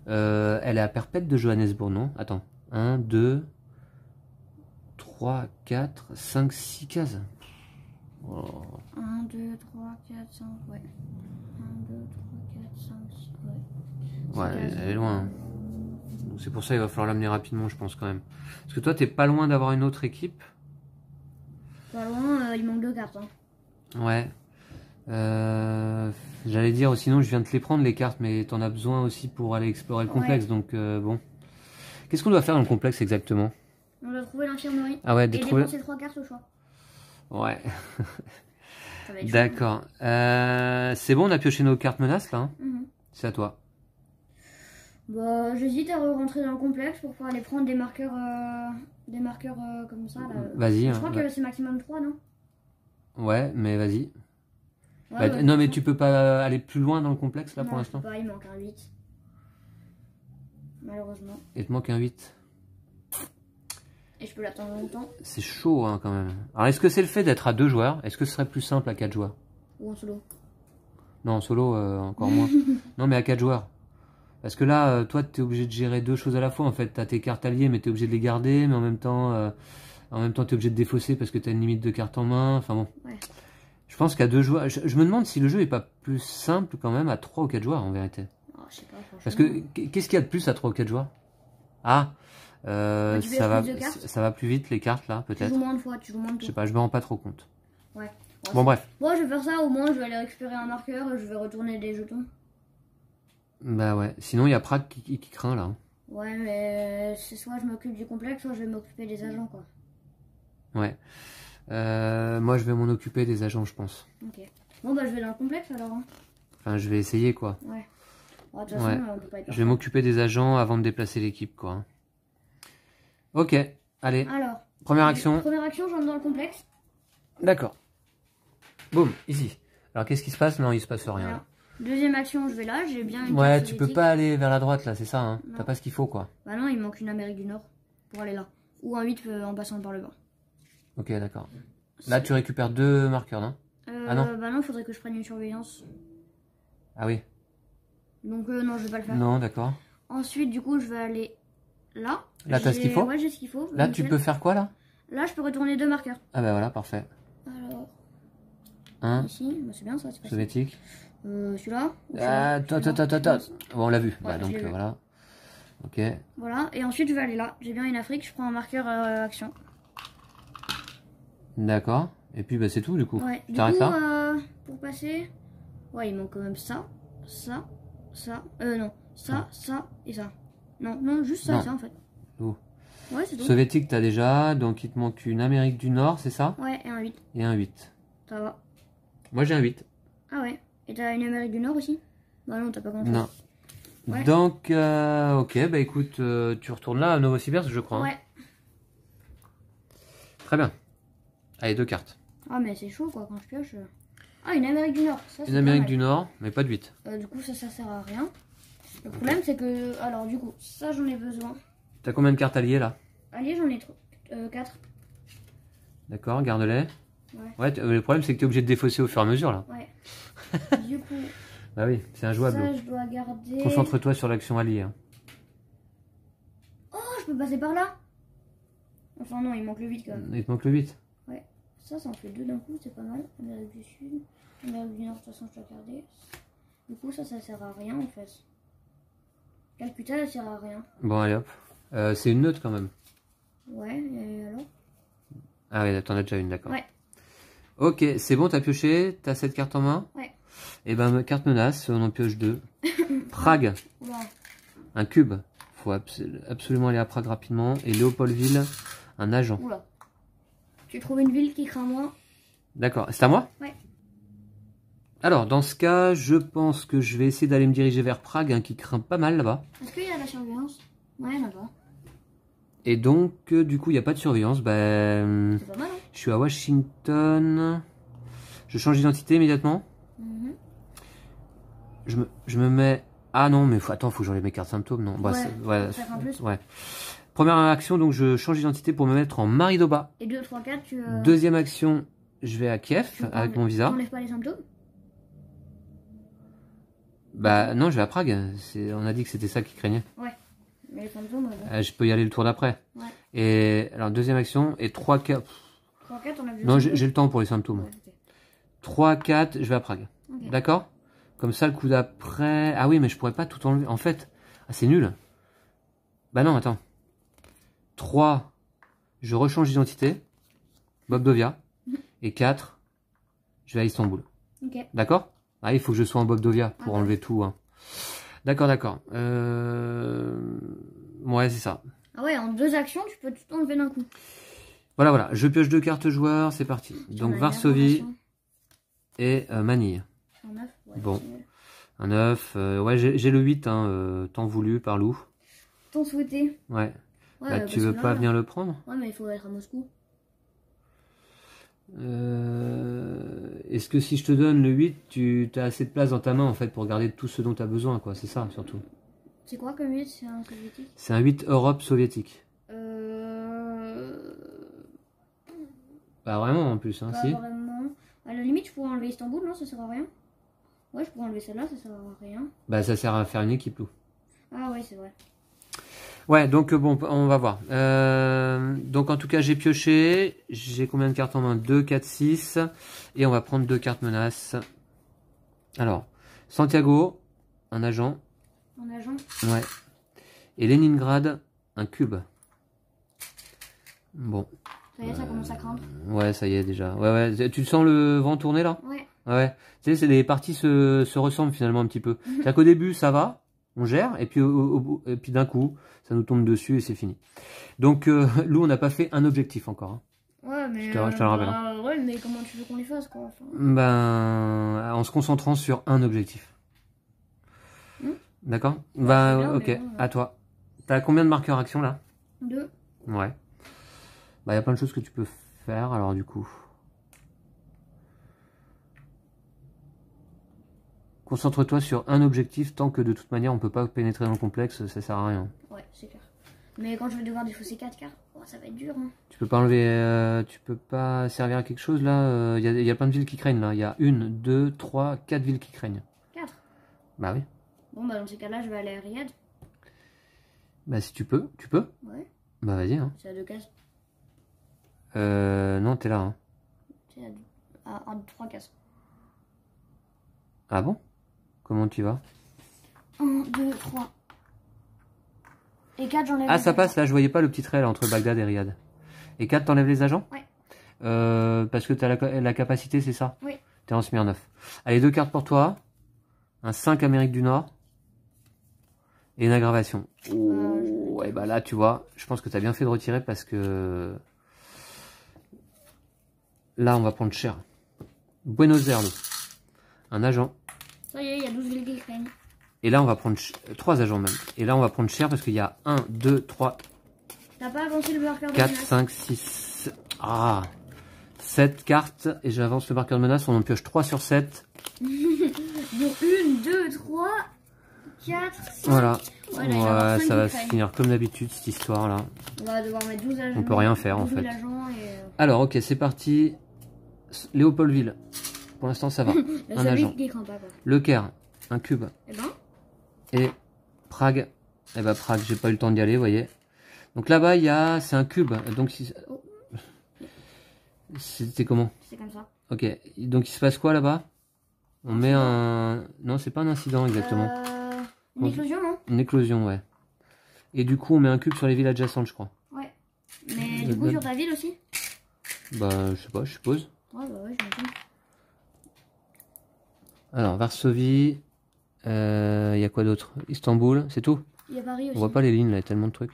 Euh, elle est à perpète de Johannesburg, non Attends. 1, 2, 3, 4, 5, 6 cases. 1, 2, 3, 4, 5, ouais. 1, 2, 3, 4, 5, 6, ouais. ouais, elle est loin. C'est pour ça qu'il va falloir l'amener rapidement, je pense, quand même. Parce que toi, t'es pas loin d'avoir une autre équipe. Pas loin, euh, il manque deux cartes. Hein. Ouais. Euh, j'allais dire, oh, sinon je viens de te les prendre les cartes, mais t'en as besoin aussi pour aller explorer le complexe, donc euh, bon. Qu'est-ce qu'on doit faire dans le complexe exactement On doit trouver l'infirmerie. Ah ouais, et trois cartes au choix. Ouais. D'accord. C'est bon, on a pioché nos cartes menaces là hein mhm. C'est à toi. Bah, J'hésite à rentrer dans le complexe pour pouvoir aller prendre des marqueurs, euh, des marqueurs euh, comme ça. Vas-y. Je hein, crois bah que c'est maximum 3, non Ouais, mais vas-y. Bah, bah, non, mais tu peux pas aller plus loin dans le complexe là pour l'instant il manque un 8. Malheureusement. Et te manque un 8. Et je peux l'attendre longtemps. C'est chaud hein, quand même. Alors, est-ce que c'est le fait d'être à deux joueurs Est-ce que ce serait plus simple à quatre joueurs Ou en solo Non, en solo, euh, encore moins. non, mais à quatre joueurs. Parce que là, euh, toi, tu es obligé de gérer deux choses à la fois. En fait, tu as tes cartes alliées, mais tu es obligé de les garder. Mais en même temps, euh, en même temps tu es obligé de défausser parce que tu as une limite de cartes en main. Enfin bon. Je pense qu'à deux joueurs. Je, me demande si le jeu n'est pas plus simple quand même à trois ou quatre joueurs en vérité. Oh, je sais pas, parce que qu'est-ce qu'il y a de plus à trois ou quatre joueurs Ah euh, bah, ça, va, ça va plus vite les cartes là, peut-être. Tu moins de fois, tu Je sais pas, je me rends pas trop compte. Ouais. Bon, bref. Moi, je vais faire ça, au moins, je vais aller récupérer un marqueur, je vais retourner des jetons. Bah ouais, sinon il y a Prague qui, craint là. Hein. Ouais, mais euh, c'est soit je m'occupe du complexe, soit je vais m'occuper des agents quoi. Ouais. Euh, moi je vais m'en occuper des agents, je pense. Ok. Bon bah je vais dans le complexe alors. Hein. Enfin, je vais essayer quoi. Ouais. ouais. je vais m'occuper des agents avant de déplacer l'équipe quoi. Hein. Ok, allez. Alors. Première action. Première action, j'entre dans le complexe. D'accord. Boum, ici. Alors qu'est-ce qui se passe Non, il se passe rien. Deuxième action, je vais là, j'ai bien Ouais, tu peux pas aller vers la droite là, c'est ça, hein T'as pas ce qu'il faut quoi. Bah non, il manque une Amérique du Nord pour aller là. Ou un 8 euh, en passant par le bas. Ok, d'accord. Là, tu récupères deux marqueurs, non euh, ah non Bah non, faudrait que je prenne une surveillance. Ah oui. Donc euh, non, je vais pas le faire. Non, d'accord. Ensuite, du coup, je vais aller là. Là, t'as ce qu'il faut Ouais, j'ai ce qu'il faut. Là, tu peux faire quoi là Là, je peux retourner deux marqueurs. Ah bah voilà, parfait. Alors... Un. Ici, bah, c'est bien ça, c'est Soviétique. Euh, celui-là Ah, on l'a vu. Bah, donc, euh, voilà. Ok. Voilà, et ensuite, je vais aller là. J'ai bien une Afrique, je prends un marqueur euh, action. D'accord. Et puis, bah, c'est tout, du coup. Tu du coup, pour passer... Ouais, il manque quand même ça, ça, ça... Euh, non. Ça, ça et ça. Non, non, juste ça en fait. Ouais, c'est Soviétique, t'as déjà. Donc, il te manque une Amérique du Nord, c'est ça Ouais, et un 8. Et un 8. Ça va. Moi, j'ai un 8. Ah ouais et t'as une Amérique du Nord aussi Bah non, t'as pas compris. Non. Donc, euh, ok, bah écoute, euh, tu retournes là à Novosibirsk, je crois. Hein. Ouais. Très bien. Allez, deux cartes. Ah, mais c'est chaud quoi quand je pioche. Ah, une Amérique du Nord. Ça, Une Amérique du Nord, mais pas de 8. Euh, du coup, ça, ça sert à rien. Le problème, c'est que. Alors, du coup, ça, j'en ai besoin. T'as combien de cartes alliées là Alliées, j'en ai 4. D'accord, garde-les. Ouais. Ouais, le problème c'est que t'es obligé de défausser au fur et à mesure là. ouais du Bah oui, c'est un jouable Concentre-toi sur l'action alliée. Hein. Oh, je peux passer par là Enfin, non, il manque le 8 quand même. Il te manque le 8 Ouais. Ça, ça en fait deux d'un coup, c'est pas mal. Amérique du Sud, Amérique du Nord, de toute façon, je dois garder. Du coup, ça, ça sert à rien en fait. Calcutta, ça sert à rien. Bon, allez hop. Euh, c'est une note quand même. Ouais, et alors Ah oui, t'en as déjà une, d'accord. Ouais. Ok, c'est bon, t'as pioché, t'as cette carte en main Ouais. Et eh ben, carte menace, on en pioche deux. Prague. Un cube. Faut absolument aller à Prague rapidement. Et Léopoldville, un agent. Tu trouves une ville qui craint moins. D'accord. C'est à moi Ouais. Alors, dans ce cas, je pense que je vais essayer d'aller me diriger vers Prague, hein, qui craint pas mal là-bas. Est-ce qu'il y a la surveillance Ouais, là-bas. Et donc, euh, du coup, il n'y a pas de surveillance. Ben, hein. je suis à Washington. Je change d'identité immédiatement je me, je me mets... Ah non, mais faut, attends, faut que j'enlève mes cartes symptômes, non bah, Ouais, ouais, faire un plus. Première action, donc je change d'identité pour me mettre en Maridoba. Et 2, 3, 4, tu... euh, Deuxième action, je vais à Kiev avec mon visa. n'enlèves pas les symptômes Bah non, je vais à Prague. On a dit que c'était ça qu'ils craignaient. Mais les symptômes, euh, euh, je peux y aller le tour d'après. Ouais. Et alors, deuxième action, et 3, 4... 3, 4, on a vu. Non, j'ai le temps pour les symptômes. 3, 4, je vais à Prague. D'accord comme ça, le coup d'après... Ah oui, mais je pourrais pas tout enlever. En fait, ah, c'est nul. Bah non, attends. 3, je rechange d'identité. Bob Dovia. Et 4, je vais à Istanbul. D'accord Ah, il faut que je sois en Bob Dovia pour enlever tout. Hein. D'accord, d'accord. Euh, ouais, c'est ça. Ah ouais, en deux actions, tu peux tout enlever d'un coup. Voilà, voilà. Je pioche deux cartes joueurs, c'est parti. Donc Varsovie et euh, Manille. Bon. Un 9. Euh, ouais, j'ai le 8, hein, euh, tant voulu par loup Tant souhaité Ouais. Bah, tu veux pas venir le prendre Ouais, mais il faut être à Moscou. Euh, est-ce que si je te donne le 8, tu as assez de place dans ta main en fait pour garder tout ce dont tu as besoin, quoi C'est ça surtout. C'est quoi comme 8 C'est un C'est un 8 Europe soviétique. Euh. Pas bah, vraiment en plus, hein, Vraiment. À la limite, je pourrais enlever Istanbul, non Ça sert à rien Ouais, je pourrais enlever celle-là, ça sert à rien. Bah, ça sert à faire une équipe, Lou. Ah, ouais, c'est vrai. Ouais, donc euh, bon, on va voir. Euh, donc en tout cas, j'ai pioché. J'ai combien de cartes en main 2, 4, 6. Et on va prendre deux cartes menaces. Alors, Santiago, un agent. Un agent Ouais. Et Leningrad, un cube. Bon. Ça y est, ça commence à craindre. Euh, ouais, ça y est déjà. Ouais, ouais. Tu sens le vent tourner là Ouais. Ouais. Tu sais, c'est des parties se, se ressemblent finalement un petit peu. Mhm. cest à qu'au début, ça va, on gère, et puis, au, et puis d'un coup, ça nous tombe dessus et c'est fini. Donc, euh, Lou, on n'a pas fait un objectif encore. Hein. Ouais, mais. Euh, bah, mais comment tu veux qu'on les fasse, quoi Ben, en se concentrant sur un objectif. Hmm. D'accord Ben, ok, à toi. T'as combien de marqueurs actions là Deux. Ouais. Bah, il y a plein de choses que tu peux faire, alors du coup. Concentre-toi sur un objectif tant que de toute manière on peut pas pénétrer dans le complexe, ça sert à rien. Ouais, c'est clair. Mais quand je vais devoir défausser 4 cartes, oh, ça va être dur. Hein. Tu peux pas enlever. Euh, tu peux pas servir à quelque chose là Il euh, y, a plein de villes qui craignent là. Il y a une, deux, trois, quatre villes qui craignent. Quatre Bah oui. Bon, bah dans ces cas-là, je vais aller à Riyad. Bah si tu peux, tu peux Ouais. Bah vas-y. Hein. C'est à deux cases. Euh. Non, t'es là. Hein. C'est à, deux... à trois cases. Ah bon Comment tu vas 1, 2, 3. Et 4, j'enlève Ah, ça passe, là, je voyais pas le petit là entre Bagdad et Riyad. Et 4, t'enlèves les agents Ouais. Euh, parce que t'as la, la capacité, c'est ça Oui. T'es en 9. Allez, deux cartes pour toi. Un 5 Amérique du Nord. Et une aggravation. Oh, euh, et bah là, tu vois, je pense que t'as bien fait de retirer parce que... Là, on va prendre cher. Buenos Aires, un agent. Et là, on va prendre 3 euh, agents même. Et là, on va prendre cher parce qu'il y a 1, 2, 3, T'as pas avancé le marqueur 4, de menace. 5, 6, ah, 7 cartes et j'avance le marqueur de menace. On en pioche 3 sur 7. bon, 1, 2, 3, 4, Voilà. ça va se finir comme d'habitude cette histoire là. On peut rien faire, en fait. Euh, Alors ok c'est parti. Léopoldville. Pour l'instant, ça va. Bah, un agent. le Caire, un cube. Et, eh ben Et Prague. Eh ben Prague, j'ai pas eu le temps d'y aller, vous voyez. Donc là-bas, il y a, c'est un cube. Donc si... Oh. c'était comment C'est comme ça. Ok. Donc il se passe quoi là-bas On met un. Non, c'est pas un incident exactement. Euh, une éclosion, non Une éclosion, ouais. Et du coup, on met un cube sur les villes adjacentes, je crois. Ouais. Mais du euh, coup, ben sur ta ville aussi Bah, je sais pas, je suppose. Ouais, bah ouais, je alors, Varsovie, euh, il y a quoi d'autre Istanbul, c'est tout Il y a Paris aussi. On voit pas les lignes là, il y a tellement de trucs.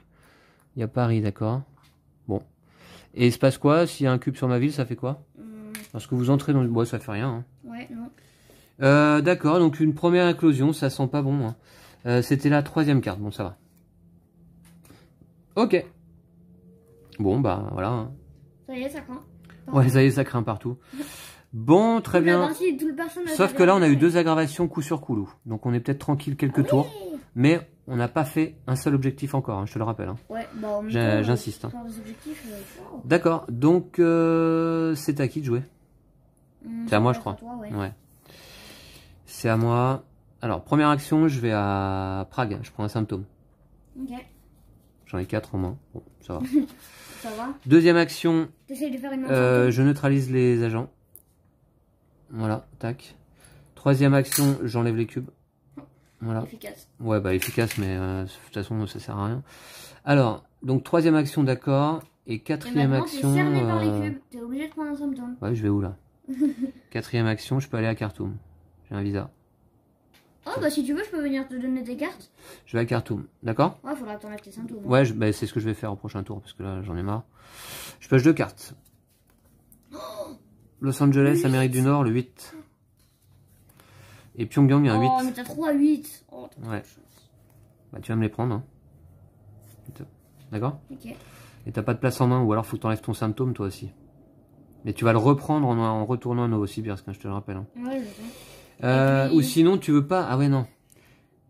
Il y a Paris, d'accord. Bon. Et il se passe quoi S'il y a un cube sur ma ville, ça fait quoi mm. Parce que vous entrez dans le bois, ça fait rien. Hein. Ouais, non. Euh, d'accord, donc une première inclosion, ça sent pas bon. Hein. Euh, c'était la troisième carte, bon ça va. Ok. Bon, bah voilà. Hein. Ça y est, ça craint. Ouais, ça y est, ça craint partout. Bon, très bien. Sauf que là, on a eu deux aggravations coup sur coup, Donc, on est peut-être tranquille quelques ah tours. Mais on n'a pas fait un seul objectif encore, hein, je te le rappelle. Hein. Bah, j'insiste. Hein. Euh, D'accord. Donc, euh, c'est à qui de jouer mmh, C'est à moi, je crois. ouais. C'est à moi. Alors, première action, je vais à Prague. Je prends un symptôme. J'en ai quatre au moins. ça va. Deuxième euh, action, je neutralise les agents. Voilà, tac. Troisième action, j'enlève les cubes. Voilà. Efficace. Ouais, bah efficace, mais euh, de toute façon, ça sert à rien. Alors, donc troisième action, d'accord. Et quatrième action. Euh, obligé de prendre un Ouais, je vais où là Quatrième action, je peux aller à Khartoum. J'ai un visa. Oh, bah si tu veux, je peux venir te donner des cartes. Je vais à Khartoum, d'accord Ouais, faudra attendre tes symptômes. Hein. Ouais, bah, c'est ce que je vais faire au prochain tour, parce que là, j'en ai marre. Je pêche deux cartes. Oh Los Angeles, Amérique du Nord, le 8. Et Pyongyang, il y a un 8. Oh, mais t'as 3 à 8. ouais. Bah, tu vas me les prendre. Hein. D'accord Ok. Et t'as pas de place en main, ou alors faut que t'enlèves ton symptôme, toi aussi. Mais tu vas le reprendre en, en retournant à Novosibirsk, hein, je te le rappelle. Hein. Ouais, je euh, Ou sinon, tu veux pas... Ah ouais, non.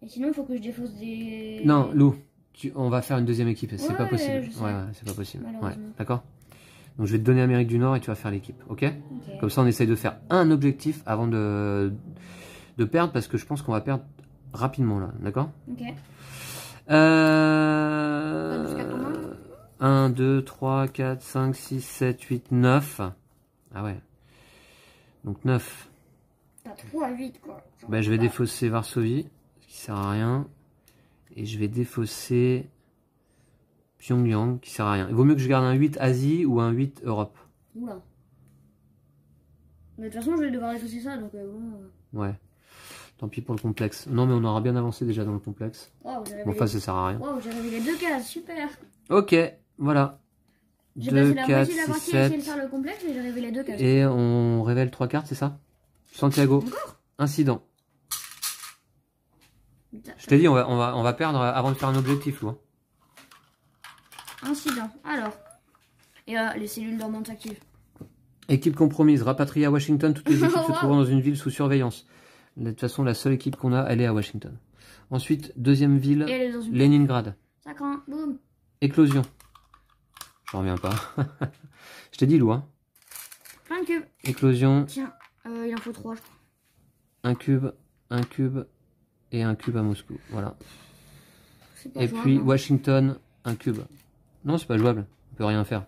Et sinon, faut que je défausse des... Non, Lou, on va faire une deuxième équipe. C'est pas possible. Ouais, ouais, c'est pas possible. Ouais, d'accord donc je vais te donner Amérique du Nord et tu vas faire l'équipe, ok Comme ça on essaye de faire un objectif avant de, de perdre parce que je pense qu'on va perdre rapidement là, d'accord Ok. 1, 2, 3, 4, 5, 6, 7, 8, 9. Ah ouais. Donc 9. T'as 3 à 8 quoi. Ben, je vais défausser Varsovie, ce qui sert à rien. Et je vais défausser Pyongyang qui sert à rien. Il vaut mieux que je garde un 8 Asie ou un 8 Europe. Oula. Mais de toute façon, je vais devoir effacer ça, donc euh, bon. Euh. Ouais. Tant pis pour le complexe. Non, mais on aura bien avancé déjà dans le complexe. Oh, bon, enfin, ça sert à rien. Wow, oh, j'ai révélé deux cases, super. Ok, voilà. J'ai passé la moitié de la partie à essayer de faire le complexe, mais j'ai révélé les deux cases. Et on révèle trois cartes, c'est ça Santiago. Encore Incident. Je t'ai dit, on va, perdre avant de faire un objectif, loin. Incident. Alors. Et là, ah, les cellules dormantes actives. Équipe compromise. Rapatrie à Washington. Toutes les équipes se trouvant dans une ville sous surveillance. De toute façon, la seule équipe qu'on a, elle est à Washington. Ensuite, deuxième ville, Leningrad. Sacrant. Boum. Éclosion. J'en reviens pas. je t'ai dit loin. Hein. Un cube. Éclosion. Tiens, euh, il en faut trois, je crois. Un cube, un cube et un cube à Moscou. Voilà. Et puis hein. Washington, un cube. Non, c'est pas jouable. On peut rien faire.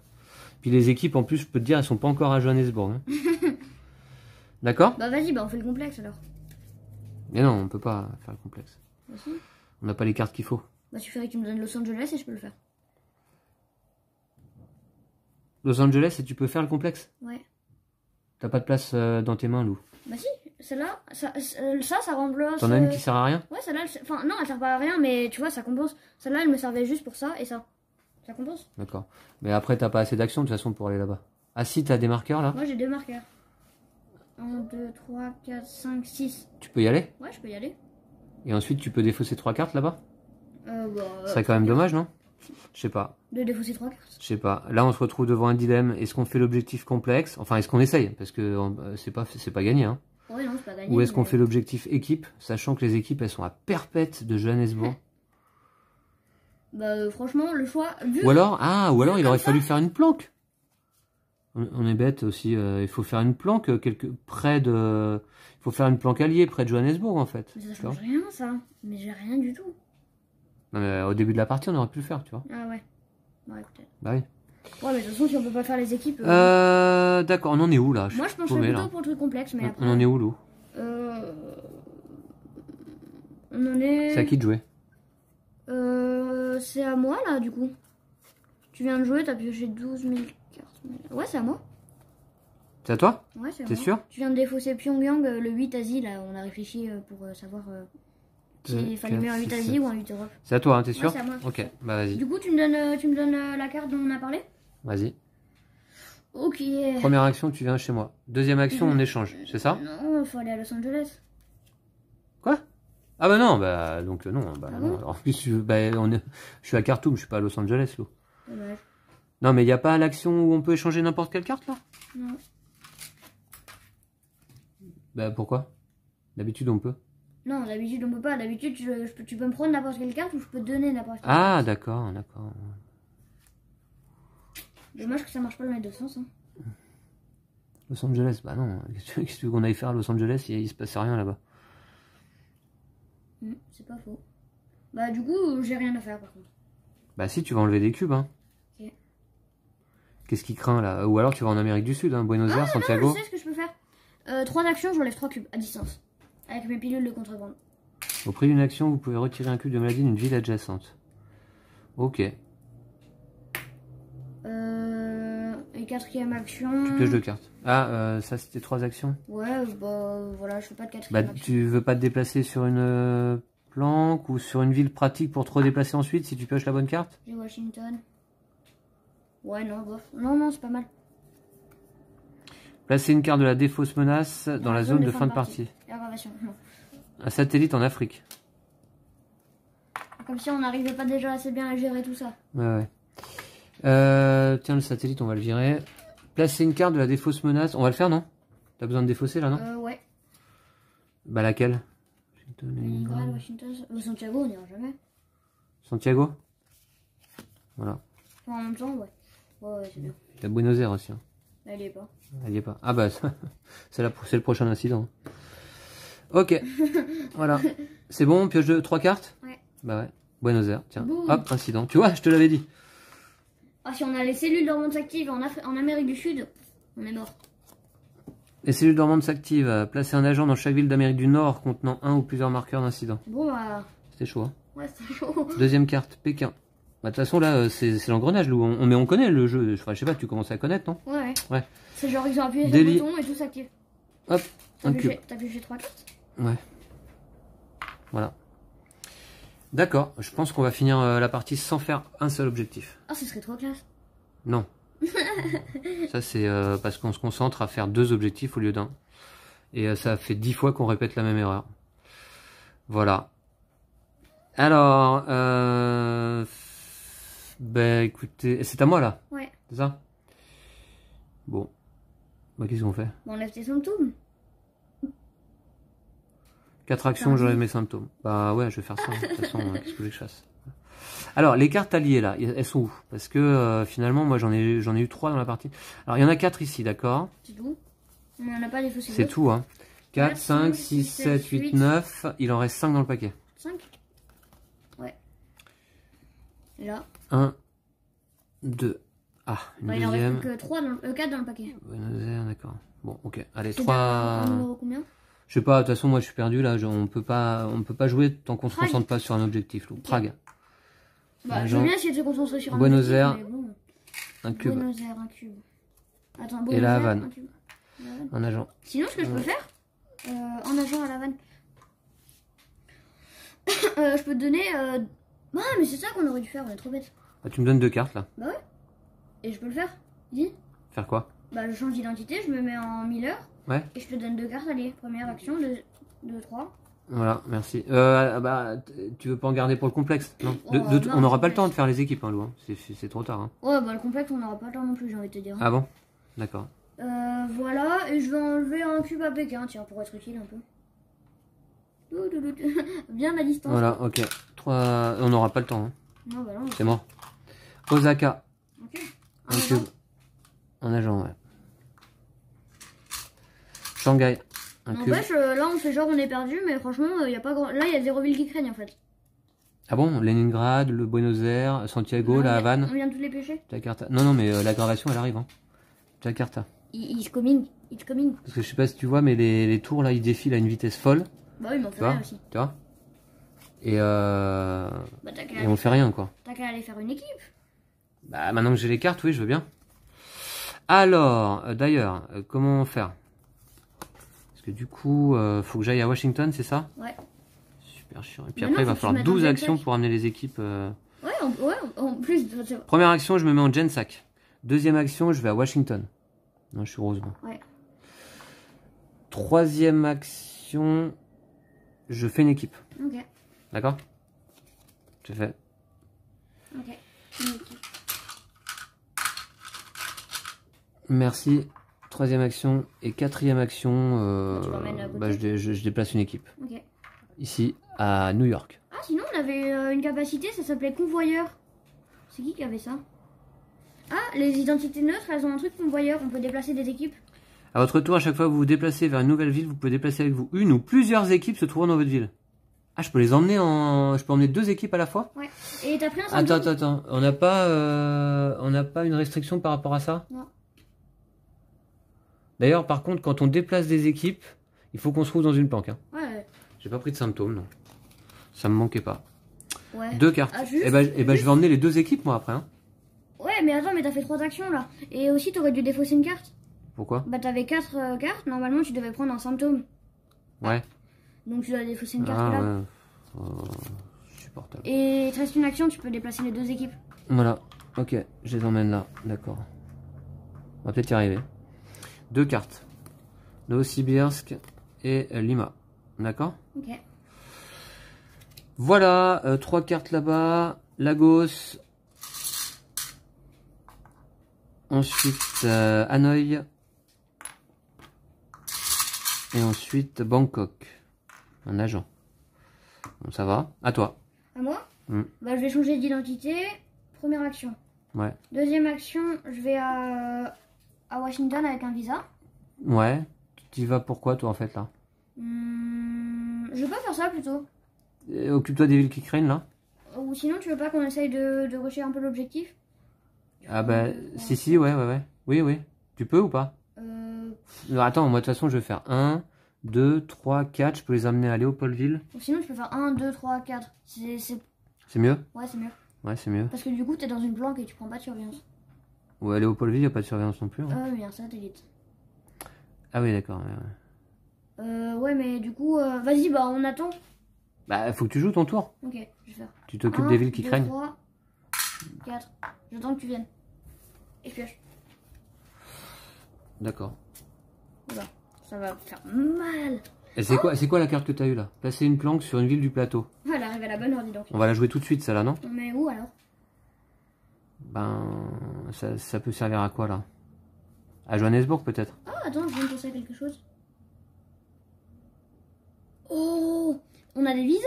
Puis les équipes, en plus, je peux te dire, elles sont pas encore à Johannesburg. Hein. D'accord Bah vas-y, bah on fait le complexe alors. Mais non, on peut pas faire le complexe. Bah, on n'a pas les cartes qu'il faut. Bah ferais que tu me donnes Los Angeles et je peux le faire. Los Angeles et tu peux faire le complexe Ouais. T'as pas de place euh, dans tes mains, Lou Bah si, celle-là, ça, euh, ça, ça remplace... T'en as une qui euh, sert à rien Ouais, celle-là, enfin non, elle sert pas à rien, mais tu vois, ça compense. Celle-là, elle me servait juste pour ça et ça. Ça compense D'accord. Mais après, t'as pas assez d'action de toute façon pour aller là-bas. Ah si, t'as des marqueurs là Moi j'ai deux marqueurs. 1, 2, 3, 4, 5, 6. Tu peux y aller Ouais, je peux y aller. Et ensuite, tu peux défausser trois cartes là-bas euh, bah, quand même dommage, non Je sais pas. De défausser trois cartes Je sais pas. Là, on se retrouve devant un dilemme. Est-ce qu'on fait l'objectif complexe Enfin, est-ce qu'on essaye Parce que euh, c'est pas, gagné, hein. Ouais, non, c'est pas gagné. Ou est-ce qu'on fait l'objectif équipe, sachant que les équipes, elles sont à perpète de Johannesburg Bah euh, franchement, le choix... ou alors, ah, ou alors il aurait fallu faire une planque. On, est bête aussi, euh, il faut faire une planque euh, quelque, près de... Il faut faire une planque alliée près de Johannesburg en fait. Mais ça change rien ça, mais j'ai rien du tout. au début de la partie on aurait pu le faire, tu vois. Ah ouais. Bah Bah Ouais, mais de toute façon, si on peut pas faire les équipes. Euh... D'accord, on en est où là Moi, je pense que plutôt pour le truc complexe, mais on, après. On en est où, Lou euh... On en est. C'est à qui de jouer euh, c'est à moi là du coup. Tu viens de jouer, t'as pioché 12 000 cartes. Ouais, c'est à moi. C'est à toi Ouais, c'est à T'es sûr Tu viens de défausser Pyongyang, euh, le 8 Asie là. On a réfléchi euh, pour savoir s'il fallait mettre un 8 Asie ou un 8 Europe. C'est à toi, hein, t'es sûr c'est à moi. Ok, bah vas-y. Du coup, tu me donnes, tu me donnes la carte dont on a parlé Vas-y. Ok. Première action, tu viens chez moi. Deuxième action, mhm. on échange, c'est ça Non, faut aller à Los Angeles. Quoi ah bah non, bah donc euh, non, bah ah non. en plus, bah, je, suis à Khartoum, je suis pas à Los Angeles, l'eau. Ah bah non, mais il n'y a pas l'action où on peut échanger n'importe quelle carte, là Non. Bah pourquoi D'habitude, on peut. Non, d'habitude, on peut pas. D'habitude, tu peux me prendre n'importe quelle carte ou je peux donner n'importe quelle ah, carte. Ah, d'accord, d'accord. Dommage que ça marche pas dans les deux sens. Hein. Los Angeles, bah non. Qu'est-ce qu'on allait faire à Los Angeles Il, il se passe rien là-bas. Mm, c'est pas faux. Bah du coup, j'ai rien à faire par contre. Bah si, tu vas enlever des cubes. Hein. Ok. Qu'est-ce qui craint là Ou alors tu vas en Amérique du Sud, hein, Buenos ah, Aires, Santiago. Non, je sais ce que je peux faire. Euh, trois actions, j'enlève trois cubes à distance. Avec mes pilules de contrebande. Au prix d'une action, vous pouvez retirer un cube de maladie d'une ville adjacente. Ok. quatrième action Tu pioches deux cartes. Ah, euh, ça c'était trois actions Ouais, bah voilà, je fais pas de quatrième bah, action. Tu veux pas te déplacer sur une euh, planque ou sur une ville pratique pour te redéplacer ensuite si tu pioches la bonne carte J'ai Washington. Ouais, non, Non, non, c'est pas mal. Placer une carte de la défausse menace dans, la, zone, de, fin de partie. Un satellite en Afrique. Comme si on n'arrivait pas déjà assez bien à gérer tout ça. Ouais, ouais. Euh, tiens, le satellite, on va le virer. Placer une carte de la défausse menace. On va le faire, non T'as besoin de défausser, là, non euh, Ouais. Bah, laquelle Washington, Washington, euh, Santiago, on n'ira jamais. Santiago Voilà. en même temps, ouais. Ouais, c'est T'as Buenos Aires aussi. Hein. Elle y est pas. Elle est pas. Ah bah, c'est le prochain incident. Ok, voilà. C'est bon, pioche de trois cartes Ouais. Bah ouais. Buenos Aires, tiens. Hop, incident. Tu vois, je te l'avais dit. Ah, si on a les cellules dormantes s'activent en, en Amérique du Sud, on est mort. Les cellules dormantes s'activent. Euh, Placer un agent dans chaque ville d'Amérique du Nord contenant un ou plusieurs marqueurs d'incident. Bon, bah, C'était chaud, hein Ouais, c'était chaud. Deuxième carte, Pékin. Bah, de toute façon, là, euh, c'est l'engrenage, Lou. On, mais on connaît le jeu. je sais pas, tu commences à connaître, non Ouais. Ouais. C'est genre, ils ont appuyé sur boutons et tout s'active. Hop, un cube. T'as j'ai trois cartes Ouais. Voilà. D'accord, je pense qu'on va finir euh, la partie sans faire un seul objectif. Oh, ce serait trop classe. Non. ça, c'est euh, parce qu'on se concentre à faire deux objectifs au lieu d'un. Et euh, ça fait dix fois qu'on répète la même erreur. Voilà. Alors, euh, ben écoutez, c'est à moi là Ouais. C'est ça Bon. Bah, qu'est-ce qu'on fait On lève tes symptômes. Quatre actions, j'aurai mes symptômes. Bah ouais, je vais faire ça. Hein. De toute façon, hein, qu'est-ce que je chasse alors, les cartes alliées, là, elles sont où Parce que euh, finalement, moi, j'en ai, ai eu trois dans la partie. Alors, il y en a quatre ici, d'accord C'est tout On on a pas les faux C'est tout, hein. 4, 5, 6, 7, 8, 9. Il en reste 5 dans le paquet. 5 Ouais. Là. 1, 2. Ah, une deuxième. Bah, il en reste que 3 dans, 4 euh, dans le paquet. d'accord. Bon, ok. Allez, 3... combien je sais pas, de toute façon, moi je suis perdu là, on peut pas on peut pas jouer tant qu'on se concentre pas sur un objectif. Prague. Bah, je veux bien essayer de se concentrer sur un objectif. bon. un cube. Buenos Aires, un cube. Attends, Buenos Et la Havane. Un, agent. Sinon, ce que je peux euh. faire, un euh, en agent à la Havane. Euh, je peux te donner. Euh... Ah, mais c'est ça qu'on aurait dû faire, on est trop bête. Ah, tu me donnes deux cartes là Bah ouais. Et je peux le faire Dis. Faire quoi bah, je change d'identité, je me mets en Miller Ouais. Et je te donne deux cartes, allez, première action, deux, deux trois. Voilà, merci. Euh, ah, bah, tu veux pas en garder pour le complexe non. Oh, on n'aura pas le temps de faire les équipes, hein, Lou. Hein. C'est trop tard. Hein. Ouais, bah le complexe, on n'aura pas le temps non plus, j'ai envie de te dire. Ah bon D'accord. Euh, voilà, et je vais enlever un cube à Pékin, hein, tiens, pour être utile un peu. Bien à distance. Voilà, ok. Trois... On n'aura pas le temps. Hein. Non, bah non. C'est mort. Osaka. Ok. un cube. En agent, ouais. Shanghai. Un en là, on fait genre on est perdu, mais franchement, il euh, y a pas grand... là, il y a zéro ville qui craignent, en fait. Ah bon Leningrad, le Buenos Aires, Santiago, la Havane. On vient tous les pêcher. Jakarta. Non, non, mais euh, la gravation, elle arrive. Hein. Jakarta. It's coming, se coming. Parce que je sais pas si tu vois, mais les, les tours là, ils défilent à une vitesse folle. Bah oui, mais on fait rien aussi. Tu vois Et, euh... ne bah, et on fait rien quoi. T'as qu'à aller faire une équipe. Bah maintenant que j'ai les cartes, oui, je veux bien. Alors, euh, d'ailleurs, euh, comment faire Parce que du coup, euh, faut que j'aille à Washington, c'est ça Ouais. Super chiant. Et puis après, il va falloir 12 actions pour amener les équipes. Ouais, en, ouais, en plus. Première action, je me mets en Gensac. Deuxième action, je vais à Washington. Non, je suis rose. Ouais. Troisième action, je fais une équipe. Ok. D'accord Je fais. Ok. Merci. Troisième action et quatrième action, euh, bah, je, déplace une équipe. Ici, à New York. Ah, sinon on avait euh, une capacité, ça s'appelait convoyeur. C'est qui qui avait ça Ah, les identités neutres, elles ont un truc convoyeur, on peut déplacer des équipes. À votre tour, à chaque fois que vous vous déplacez vers une nouvelle ville, vous pouvez déplacer avec vous une ou plusieurs équipes se trouvant dans votre ville. Ah, je peux les emmener en. Je peux emmener deux équipes à la fois Ouais. Et t'as pris un Attends, attends, attends. On n'a pas, euh, on n'a pas une restriction par rapport à ça Non. D'ailleurs, par contre, quand on déplace des équipes, il faut qu'on se trouve dans une planque. Hein. Ouais. J'ai pas pris de symptômes, non. Ça me manquait pas. Ouais. Deux cartes. et bah, et je vais emmener les deux équipes, moi, après. Hein. Ouais, mais attends, mais t'as fait trois actions, là. Et aussi, t'aurais dû défausser une carte. Pourquoi Bah, t'avais quatre euh, cartes. Normalement, tu devais prendre un symptôme. Ouais. Donc, tu dois défausser une carte, ah, là. Ouais. Oh, supportable. Et il reste une action, tu peux déplacer les deux équipes. Voilà. Ok, je les emmène là. D'accord. On va peut-être y arriver deux cartes. Novosibirsk et euh, Lima. D'accord Ok. Voilà, euh, trois cartes là-bas. Lagos. Ensuite, hanoi. Euh, Hanoï. Et ensuite, Bangkok. Un agent. ça va. À toi. À moi mm. bah, Je vais changer d'identité. Première action. Ouais. Deuxième action, je vais à à Washington avec un visa. Ouais. Tu y vas pourquoi, toi, en fait, là hmm, Je veux pas faire ça, plutôt. Euh, occupe-toi des villes qui craignent, là. Ou sinon, tu veux pas qu'on essaye de, de un peu l'objectif Ah, bah, euh, si, si, ouais, ouais, ouais. Oui, oui. Tu peux ou pas euh... attends, moi, de toute façon, je vais faire 1, 2, 3, 4. Je peux les amener à Léopoldville. Ou sinon, je peux faire 1, 2, 3, 4. C'est mieux Ouais, c'est mieux. Ouais, c'est mieux. Parce que du coup, t'es dans une planque et tu prends pas de surveillance. Ou pôle Léopoldville, il n'y a pas de surveillance non plus hein. Ah oui, un satellite. Ah oui, d'accord. Ouais, Euh, ouais, mais du coup, euh, vas-y, bah on attend. Bah, faut que tu joues ton tour. Ok, je vais faire. Tu t'occupes des villes qui craignent. 3, 4. J'attends que tu viennes. Et pioche. D'accord. Voilà, ça va faire mal. Et c'est oh quoi, quoi la carte que t'as eue là Placer une planque sur une ville du plateau. Voilà, elle arrive à la bonne heure, donc. On va la jouer tout de suite, celle-là, non Mais où alors ben, ça, ça, peut servir à quoi, là À Johannesburg, peut-être Ah, attends, je viens de penser à quelque chose. Oh On a des visas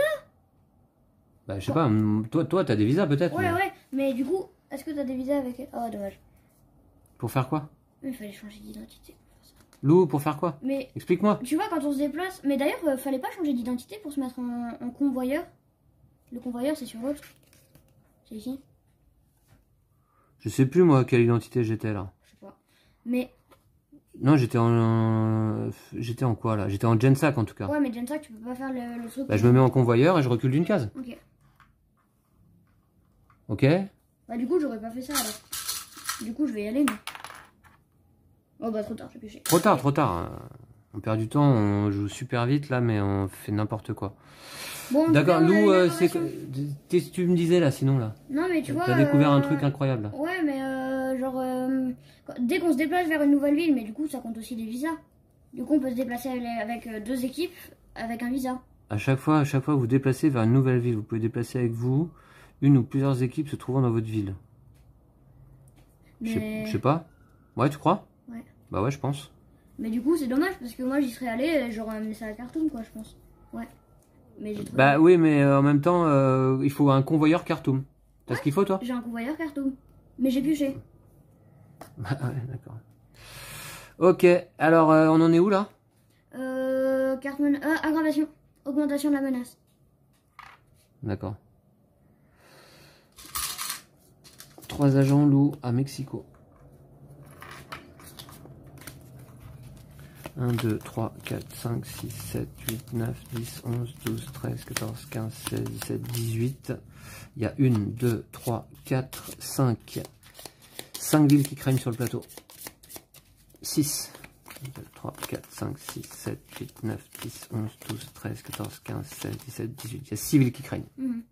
Bah, je sais pas, mm, toi, toi, t'as des visas, peut-être Ouais, ouais, mais du coup, est-ce que t'as des visas avec... Oh, dommage. Pour faire quoi Il fallait changer d'identité. Lou, pour faire quoi Mais explique-moi. Tu vois, quand on se déplace, mais d'ailleurs, euh, fallait pas changer d'identité pour se mettre en, en convoyeur. Le convoyeur, c'est sur l'autre. C'est ici. Je sais plus, moi, quelle identité j'étais là. Je sais pas. Mais. Non, j'étais en. J'étais en quoi là J'étais en Gensac en tout cas. Ouais, mais Gensac, tu peux pas faire le, saut. Bah, je me mets en convoyeur et je recule d'une case. Ok. Ok Bah, du coup, j'aurais pas fait ça alors. Du coup, je vais y aller, Oh, bah, trop tard, j'ai pêché. Trop tard, trop tard. Hein. On perd du temps, on joue super vite là, mais on fait n'importe quoi. D'accord, Lou, euh, c'est que tu me disais là, sinon là. Non, mais tu vois. T'as découvert un euh, truc incroyable. Ouais, mais euh, genre dès qu'on se déplace vers une nouvelle ville, mais du coup, ça compte aussi des visas. Du coup, on peut se déplacer avec deux équipes avec un visa. À chaque fois, à chaque fois, vous déplacez vers une nouvelle ville. Vous pouvez déplacer avec vous une ou plusieurs équipes se trouvant dans votre ville. Mais... Je sais pas. Ouais, tu crois Ouais. Bah ouais, je pense. Mais du coup, c'est dommage parce que moi, j'y serais allé, j'aurais amené ça à la Cartoon, quoi, je pense. Ouais. Bah oui, mais euh, en même temps, euh, il faut un convoyeur Khartoum. T'as ce qu'il faut, toi J'ai un convoyeur Khartoum, mais j'ai pioché. Bah ouais, d'accord. Ok, alors euh, on en est où là Euh. aggravation. Augmentation de la menace. D'accord. Trois agents loups à Mexico. 1, 2, 3, 4, 5, 6, 7, 8, 9, 10, 11, 12, 13, 14, 15, 16, 17, 18. Il y a 1, 2, 3, 4, 5. 5 villes qui craignent sur le plateau. 6. 1, 2, 3, 4, 5, 6, 7, 8, 9, 10, 11, 12, 13, 14, 15, 16, 17, 18. Il y a 6 villes qui craignent. Mhm.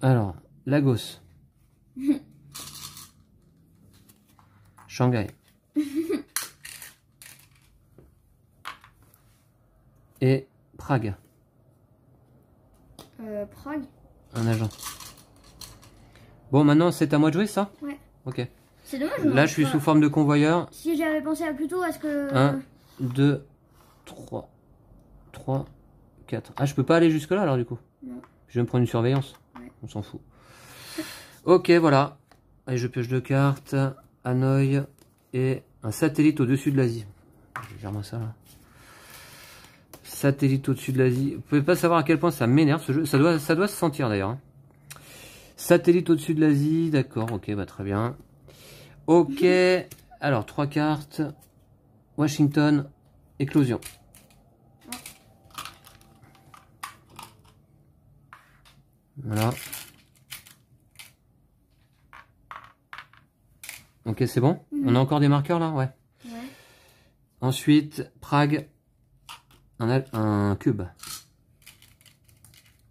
Alors, Lagos. Shanghai. Et Prague. Euh, Prague Un agent. Bon, maintenant, c'est à moi de jouer, ça Ouais. Ok. C'est dommage. Hein. Là, je suis sous forme de convoyeur. Si j'avais pensé à plus tôt, ce que... 1, 2, 3, 3, 4. Ah, je peux pas aller jusque-là, alors, du coup Je vais me prendre une surveillance. On s'en fout. ok, voilà. Allez, je pioche deux cartes. Hanoï, et un satellite au-dessus de l'Asie. moi ça Satellite au-dessus de l'Asie. Vous pouvez pas savoir à quel point ça m'énerve ce jeu. Ça doit, ça doit se sentir d'ailleurs. Hein. Satellite au-dessus de l'Asie, d'accord, ok, bah, très bien. Ok, alors trois cartes. Washington, éclosion. Voilà. Ok, c'est bon On a mm. encore des marqueurs là ouais. Ensuite, Prague, un, un, cube.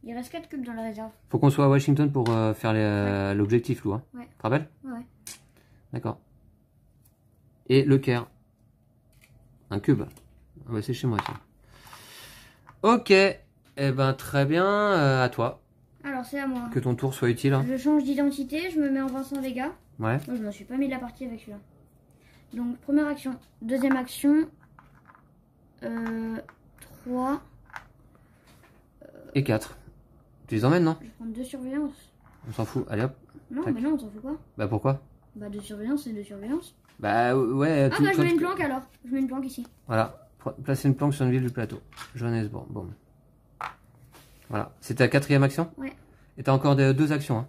Il reste 4 cubes dans la réserve. Faut qu'on soit à Washington pour euh, faire euh, l'objectif, Lou. Hein. Ouais. Tu rappelles Ouais. D'accord. Et le Caire. Un cube. Ah c'est chez moi ça. Ok. Eh ben, très bien. Euh, à toi. Alors, c'est à moi. Que ton tour soit utile. Hein. Je change d'identité, je me mets en Vincent Vega. Ouais. Moi, je me suis pas mis de la partie avec celui-là. Donc, première action. Deuxième action. Euh, 3. Et 4. Tu les emmènes, non Je vais prendre deux surveillances. On s'en fout, allez hop. Non, mais non, on s'en fout pas. Bah pourquoi Bah deux surveillances, et deux surveillances. Bah euh, ouais. Ah bah je mets une planque alors. Je mets une planque ici. Voilà. Placer une planque sur une ville du plateau. Johannesburg. Bon. Voilà. C'était ta quatrième action Ouais. Et t'as encore deux actions. Hein.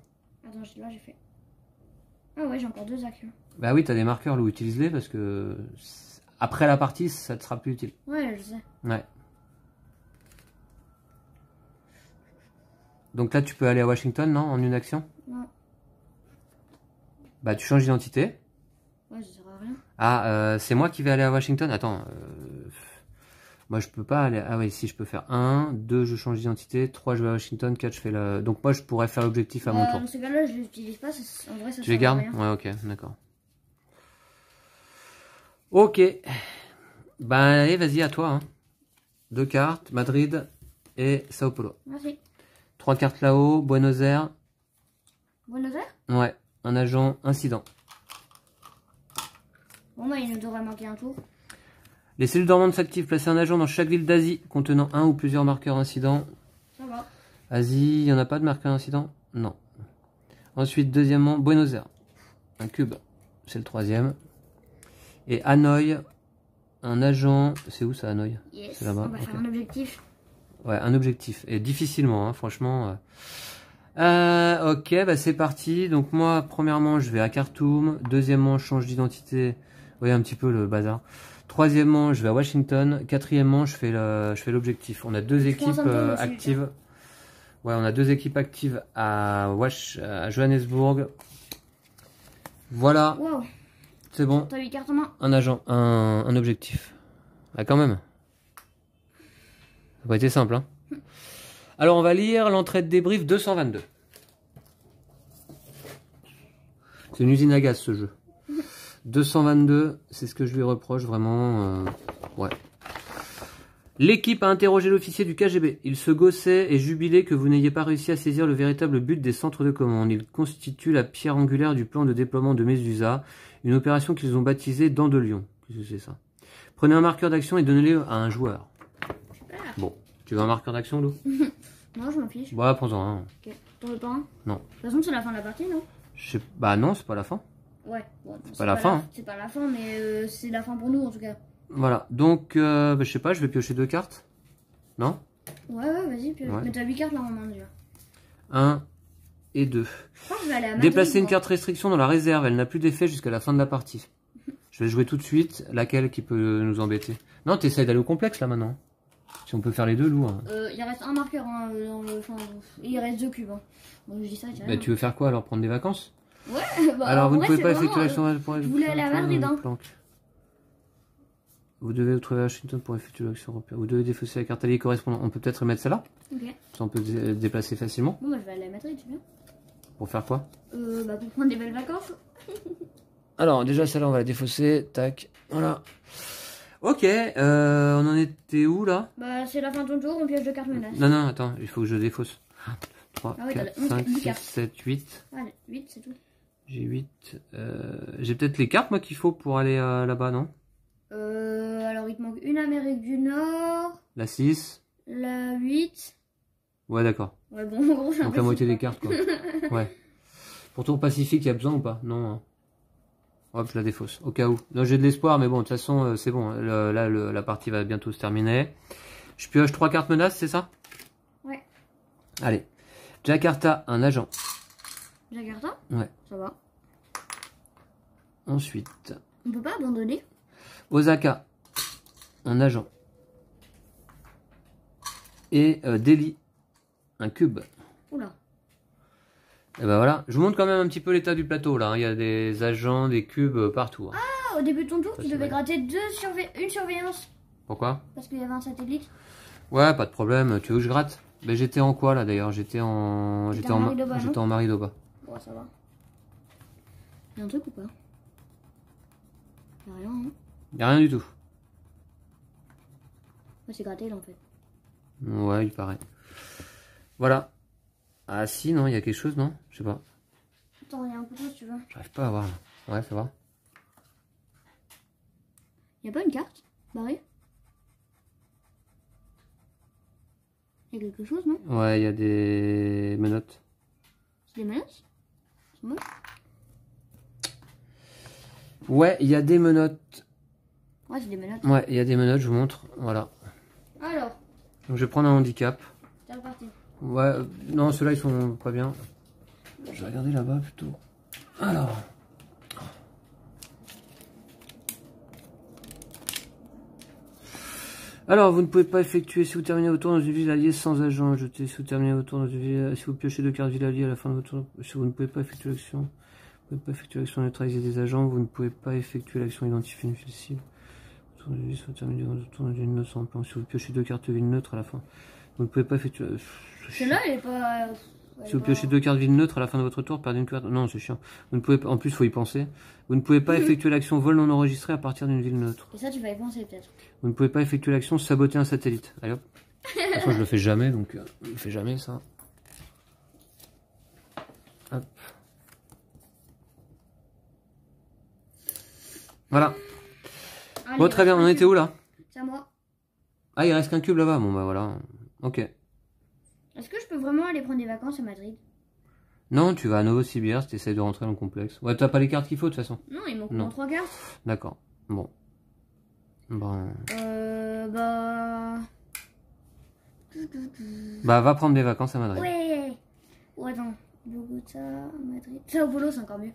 Attends, là j'ai fait. Ah ouais, j'ai encore deux actions. Bah oui, t'as des marqueurs, Lou, utilise-les parce que après la partie, ça te sera plus utile. Ouais, je sais. Ouais. Donc là, tu peux aller à Washington, non En une action Non. Bah, tu changes d'identité. Ouais, je dirai rien. Ah, euh, c'est moi qui vais aller à Washington Attends, euh, moi, je peux pas aller... Ah oui, si, je peux faire 1, 2, je change d'identité, 3, je vais à Washington, 4, je fais la... Donc moi, je pourrais faire l'objectif à mon euh, tour. Dans ce cas-là, je l'utilise pas, Tu les gardes Ouais, ok, d'accord. Ok. Ben, allez, vas-y, à toi. Hein. Deux cartes, Madrid et Sao Paulo. Merci. Trois cartes là-haut, Buenos Aires. Buenos Aires Ouais, un agent incident. Bon, bah, il nous devrait manquer un tour. Les cellules dormantes s'activent. Placez un agent dans chaque ville d'Asie contenant un ou plusieurs marqueurs incidents. Ça va. Asie, il n'y en a pas de marqueur incident Non. Ensuite, deuxièmement, Buenos Aires. Un cube, c'est le troisième. Et Hanoï, un agent... C'est où ça, Hanoï C'est là-bas. On va faire un objectif. Ouais, un objectif. Et difficilement, hein, franchement... Euh. Euh, ok, bah c'est parti. Donc moi, premièrement, je vais à Khartoum. Deuxièmement, je change d'identité. Vous voyez un petit peu le bazar. Troisièmement, je vais à Washington. Quatrièmement, je fais je fais l'objectif. On a deux équipes euh, actives. Ouais, on a deux équipes actives à, Johannesburg. Voilà. C'est bon. T'as Un agent, un, objectif. Ah, quand même. Ça n'a pas été simple, hein. Alors, on va lire l'entrée de débrief 222. C'est une usine à gaz, ce jeu. 222, c'est ce que je lui reproche vraiment. Euh, ouais. L'équipe a interrogé l'officier du KGB. Il se gossait et jubilait que vous n'ayez pas réussi à saisir le véritable but des centres de commande. Il constitue la pierre angulaire du plan de déploiement de Mesusa, une opération qu'ils ont baptisée Dents de Lion. c'est ça Prenez un marqueur d'action et donnez-le à un joueur. Bon, tu veux un marqueur d'action, Lou Non, je m'en fiche. Bah, prends-en un. T'en pas Non. De toute façon, c'est la fin de la partie, non Bah non, c'est pas la fin. Ouais, c'est pas, la fin. C'est pas la fin, mais euh, c'est la fin pour nous en tout cas. Voilà, donc euh, bah, je sais pas, je vais piocher deux cartes. Non Ouais, ouais, vas-y, pioche. Mais t'as 8 cartes là en main déjà. 1 et 2. Déplacer une carte restriction dans la réserve, elle n'a plus d'effet jusqu'à la fin de la partie. je vais jouer tout de suite laquelle qui peut nous embêter. Non, t'essayes d'aller au complexe là maintenant. Si on peut faire les deux, loups. Hein. Euh, il reste un marqueur hein, dans le. il reste deux cubes. Hein. je dis ça, bah, tu veux faire quoi alors Prendre des vacances Ouais, bah, Alors, vous ne pouvez pas effectuer l'action euh, pour Je voulais aller à euh, hein. Vous devez trouver Washington pour effectuer l'action européenne. Vous devez défausser la carte alliée correspondante. On peut peut-être remettre celle-là Ok. Ça, on peut euh, déplacer facilement. Bon, bah, je vais aller à Madrid, tu viens Pour faire quoi euh, bah, Pour prendre des belles vacances. Alors, déjà, celle-là, on va la défausser. Tac. Voilà. Ok, euh, on en était où là Bah, c'est la fin de ton tour, on pioche de cartes menaces. Non, non, attends, il faut que je défausse. 3, 4, 5, 6, 7, 8. Allez, 8, c'est tout. J'ai 8. Euh, j'ai peut-être les cartes, moi, qu'il faut pour aller euh, là-bas, non euh, Alors, il te manque une Amérique du Nord. La 6. La 8. Ouais, d'accord. Ouais, bon, en gros, Donc la moitié des cartes, quoi. ouais. Pour tour Pacifique, il y a besoin ou pas Non. Hein. Hop, je la défausse. Au cas où. Non, j'ai de l'espoir, mais bon, de toute façon, c'est bon. là, la partie va bientôt se terminer. Je pioche trois cartes menaces, c'est ça Ouais. Allez. Jakarta, un agent. Ouais. Ça va. Ensuite. On peut pas abandonner Osaka, un agent. Et euh, Delhi, un cube. Oula. Et eh ben voilà, je vous montre quand même un petit peu l'état du plateau là. Il y a des agents, des cubes euh, partout. Hein. Ah, au début de ton tour, tu devais gratter deux surve une surveillance. Pourquoi Parce qu'il y avait un satellite. Ouais, pas de problème. Tu veux que je gratte Mais ben, j'étais en quoi là d'ailleurs J'étais en, j'étais en, j'étais en Marie d'Oba. Bon, ça va. Y'a un truc ou pas Y'a rien, hein Y'a rien du tout. Ouais, c'est gratté là en fait. Ouais, il paraît. Voilà. Ah si, non, il y a quelque chose, non Je sais pas. Attends, il un couteau si tu veux. J'arrive pas à voir là. Ouais, ça va. Y'a pas une carte barrée Y'a quelque chose, non Ouais, il y a des menottes. C'est des menottes ouais, il y a des menottes. Ouais, j'ai des menottes. Ouais, il y a des menottes, je vous montre. Voilà. Alors Donc, je vais prendre un handicap. C'est reparti. Ouais, euh, non, ceux-là, ils sont pas bien. Je vais regarder là-bas plutôt. Alors. Alors, vous ne pouvez pas effectuer si vous terminez votre tour dans une ville alliée sans agent. ajouté, si vous terminez votre tour dans une ville, si vous piochez deux cartes ville alliée à la fin de votre tour, si vous ne pouvez pas effectuer l'action. Vous ne pouvez pas effectuer l'action neutraliser des agents, vous ne pouvez pas effectuer l'action identifier une ville cible. ville, si vous terminez votre tour dans une ville neutre plan, si vous piochez deux cartes ville neutre à la fin. Vous ne pouvez pas effectuer. Euh, Celle-là, elle est pas. Si vous piochez deux cartes ville neutre à la fin de votre tour, perdez une carte. Non, c'est chiant. Vous ne pouvez En plus, faut y penser. Vous ne pouvez pas effectuer l'action vol non enregistré à partir d'une ville neutre. Et ça, tu vas y penser peut-être. Vous ne pouvez pas effectuer l'action saboter un satellite. Allez hop. je le fais jamais, donc euh, je le fais jamais ça. Hop. Voilà. Ah, bon, très bien. On était où là C'est moi. Ah, il reste qu'un cube là-bas. Bon, bah voilà. Ok. Est-ce que je peux vraiment aller prendre des vacances à Madrid Non, tu vas à Novosibirsk, tu essaies de rentrer dans le complexe. Ouais, t'as pas les cartes qu'il faut de toute façon. Non, il manque non. trois cartes. D'accord, bon. Euh, bah... Bah, va prendre des vacances à Madrid. Ouais Ou attends, Bogota, Madrid... Sao Paulo, c'est encore mieux.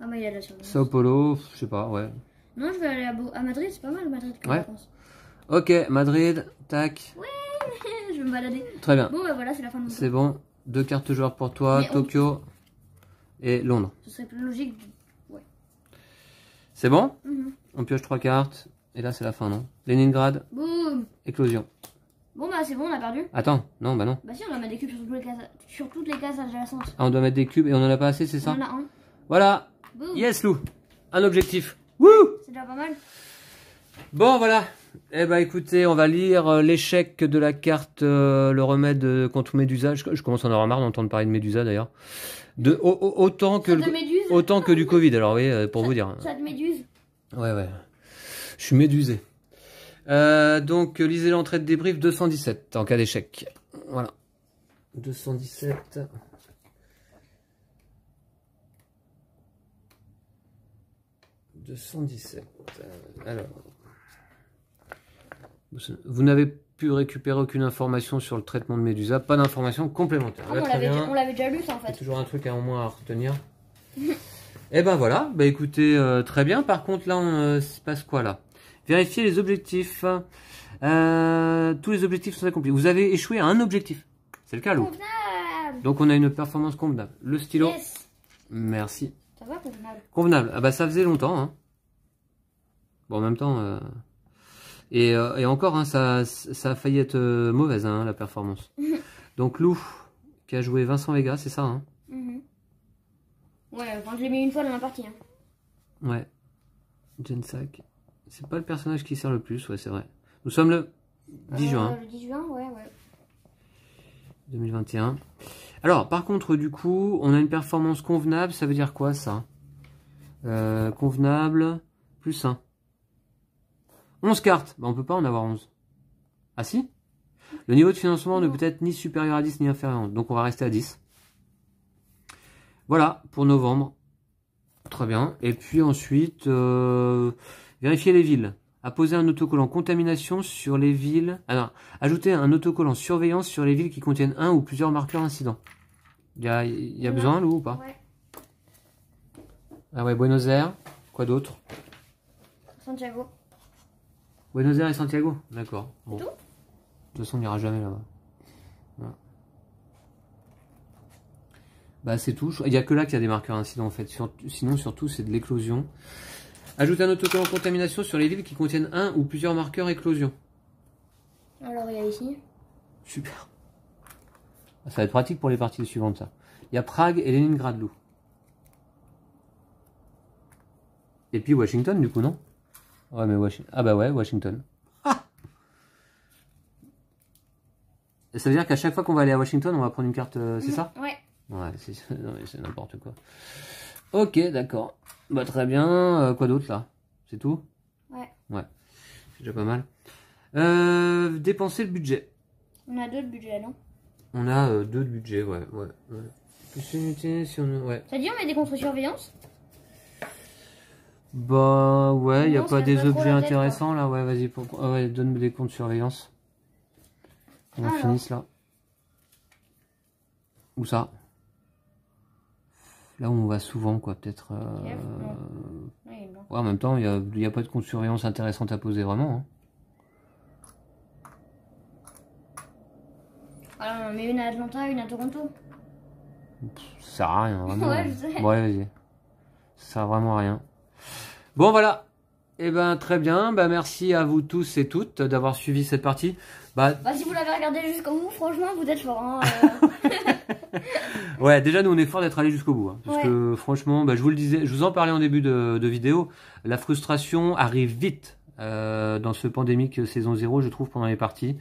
Ah, bah, il y a de la surveillance. Sao polo, je sais pas, ouais. Non, je vais aller à, Madrid, c'est pas mal Madrid comme ouais. Ok, Madrid, tac. Ouais je vais me balader. Très bien. Bon, bah voilà, c'est la fin de mon C'est bon, deux cartes joueurs pour toi, Tokyo et Londres. Ce serait plus logique. Ouais. C'est bon mhm. On pioche trois cartes. Et là, c'est la fin, non Leningrad. Boum Éclosion. Bon, bah c'est bon, on a perdu. Attends, non, bah non. Bah si, on doit mettre des cubes sur toutes les cases, sur toutes les cases adjacentes. Ah, on doit mettre des cubes et on en a pas assez, c'est ça On en a un. Voilà Yes, Lou Un objectif Wouh C'est déjà pas mal. Bon, voilà eh ben écoutez, on va lire euh, l'échec de la carte euh, Le remède euh, contre Médusa. Je, commence à en avoir marre d'entendre parler de Médusa d'ailleurs. autant, que autant que du Covid, alors oui, pour vous dire. Ça méduse Ouais, ouais. Je suis médusé. donc, lisez l'entrée de débrief 217 en cas d'échec. Voilà. 217. « 217. Alors, vous n'avez pu récupérer aucune information sur le traitement de Médusa, pas d'information complémentaire. Ah, on l'avait déjà lu ça en fait. C'est toujours un truc à au moins à retenir. Et eh ben voilà, bah écoutez, euh, très bien. Par contre, là, on, euh, se passe quoi là Vérifier les objectifs. Euh, tous les objectifs sont accomplis. Vous avez échoué à un objectif. C'est le cas, Lou. Donc on a une performance convenable. Le stylo. Merci. Ça va, convenable. Convenable. Ah bah ça faisait longtemps. Hein. Bon, en même temps. Euh, et, encore, hein, ça, a failli être euh, mauvaise, hein, la performance. Donc Lou, qui a joué Vincent Vega, c'est ça hein mm-hmm. Ouais, quand je l'ai mis une fois dans ma partie. Ouais. Jensack. C'est pas le personnage qui sert le plus, ouais, c'est vrai. Nous sommes le 10 euh, juin. Le 10 juin, ouais, ouais. 2021. Alors, par contre, du coup, on a une performance convenable. Ça veut dire quoi, ça Convenable, plus 1. 11 cartes On bah, On peut pas en avoir 11. Ah si Le niveau de financement ne peut être ni supérieur à 10 ni inférieur à 11. Donc on va rester à 10. Voilà pour novembre. Très bien. Et puis ensuite, euh, vérifier les villes. Apposer un autocollant contamination sur les villes. Alors, ah, ajouter un autocollant surveillance sur les villes qui contiennent un ou plusieurs marqueurs incidents. Il y a, y a besoin, Lou, ou pas ouais. Ah ouais, Buenos Aires. Quoi d'autre Santiago. Buenos Aires et Santiago D'accord. Bon. De toute façon, on n'ira jamais là-bas. Bah, c'est tout. Il n'y a que là qu'il y a des marqueurs incidents, en fait. Sinon, surtout, c'est de l'éclosion. Ajoutez un autocollant contamination sur les villes qui contiennent un ou plusieurs marqueurs éclosion. Alors, il y a ici. Super. Ça va être pratique pour les parties suivantes, ça. Il y a Prague et Leningrad, loup. Et puis Washington, du coup, non Ouais, mais Washington ah bah ouais, Washington. Ah ça veut dire qu'à chaque fois qu'on va aller à Washington, on va prendre une carte, euh, c'est ça Ouais. Ouais, c'est n'importe quoi. Ok, d'accord. Bah très bien. Euh, quoi d'autre là C'est tout Ouais. Ouais. C'est déjà pas mal. Euh, dépenser le budget. On a deux de budget, non On a deux de budget, ouais. ouais, ouais. ouais. Ça dit on met des contre-surveillance bah ouais, il a pas des objets intéressants hein. là. Ouais, vas-y, pour... Ah donne moi des comptes de surveillance. On finit ah, finisse là. Où ça Là où on va souvent, quoi, peut-être. Euh, ouais. en même temps, il n'y a, pas de compte de surveillance intéressante à poser vraiment. Hein. Ah, on en mais une à Atlanta, une à Toronto. Ça sert à rien, vraiment. ouais, vas-y. Ça sert vraiment à rien. Bon voilà. Eh ben très bien, ben, merci à vous tous et toutes d'avoir suivi cette partie. Bah... bah si vous l'avez regardé jusqu'au bout, franchement vous êtes fort. Hein, euh. ouais, déjà nous on est fort d'être allé jusqu'au bout, hein. parce que franchement, bah, je vous le disais, je vous en parlais en début de, vidéo, la frustration arrive vite euh, dans ce pandémique euh, saison 0, je trouve pendant les parties.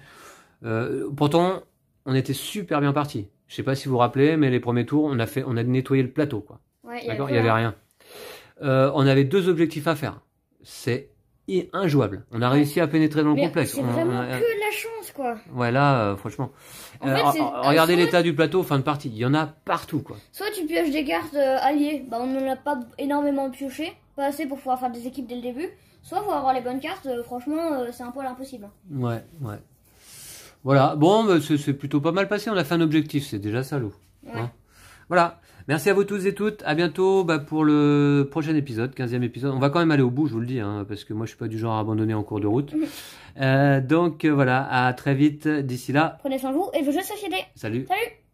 pourtant, on était super bien parti. Je sais pas si vous vous rappelez, mais les premiers tours, on a fait, on a nettoyé le plateau, quoi. D'accord, il y avait rien. Euh, on avait deux objectifs à faire. C'est injouable. On a réussi à pénétrer dans le complexe. C'est vraiment on, la chance, quoi. Ouais, là, euh, franchement. Euh, regardez l'état du plateau, fin de partie. Il y en a partout, quoi. Soit tu pioches des cartes alliées. Bah, on n'en a pas énormément pioché. Pas assez pour pouvoir faire des équipes dès le début. Soit faut avoir les bonnes cartes. franchement, c'est un poil impossible. Ouais, ouais. Voilà. Bon, c'est plutôt pas mal passé. On a fait un objectif. C'est déjà ça hein. voilà. Merci à vous tous et toutes. À bientôt bah, pour le prochain épisode, 15e épisode. On va quand même aller au bout, je vous le dis, hein, parce que moi, je suis pas du genre à abandonner en cours de route. Euh, donc euh, voilà, à très vite. D'ici là. Prenez soin de vous et vos jeux de société. Salut. Salut.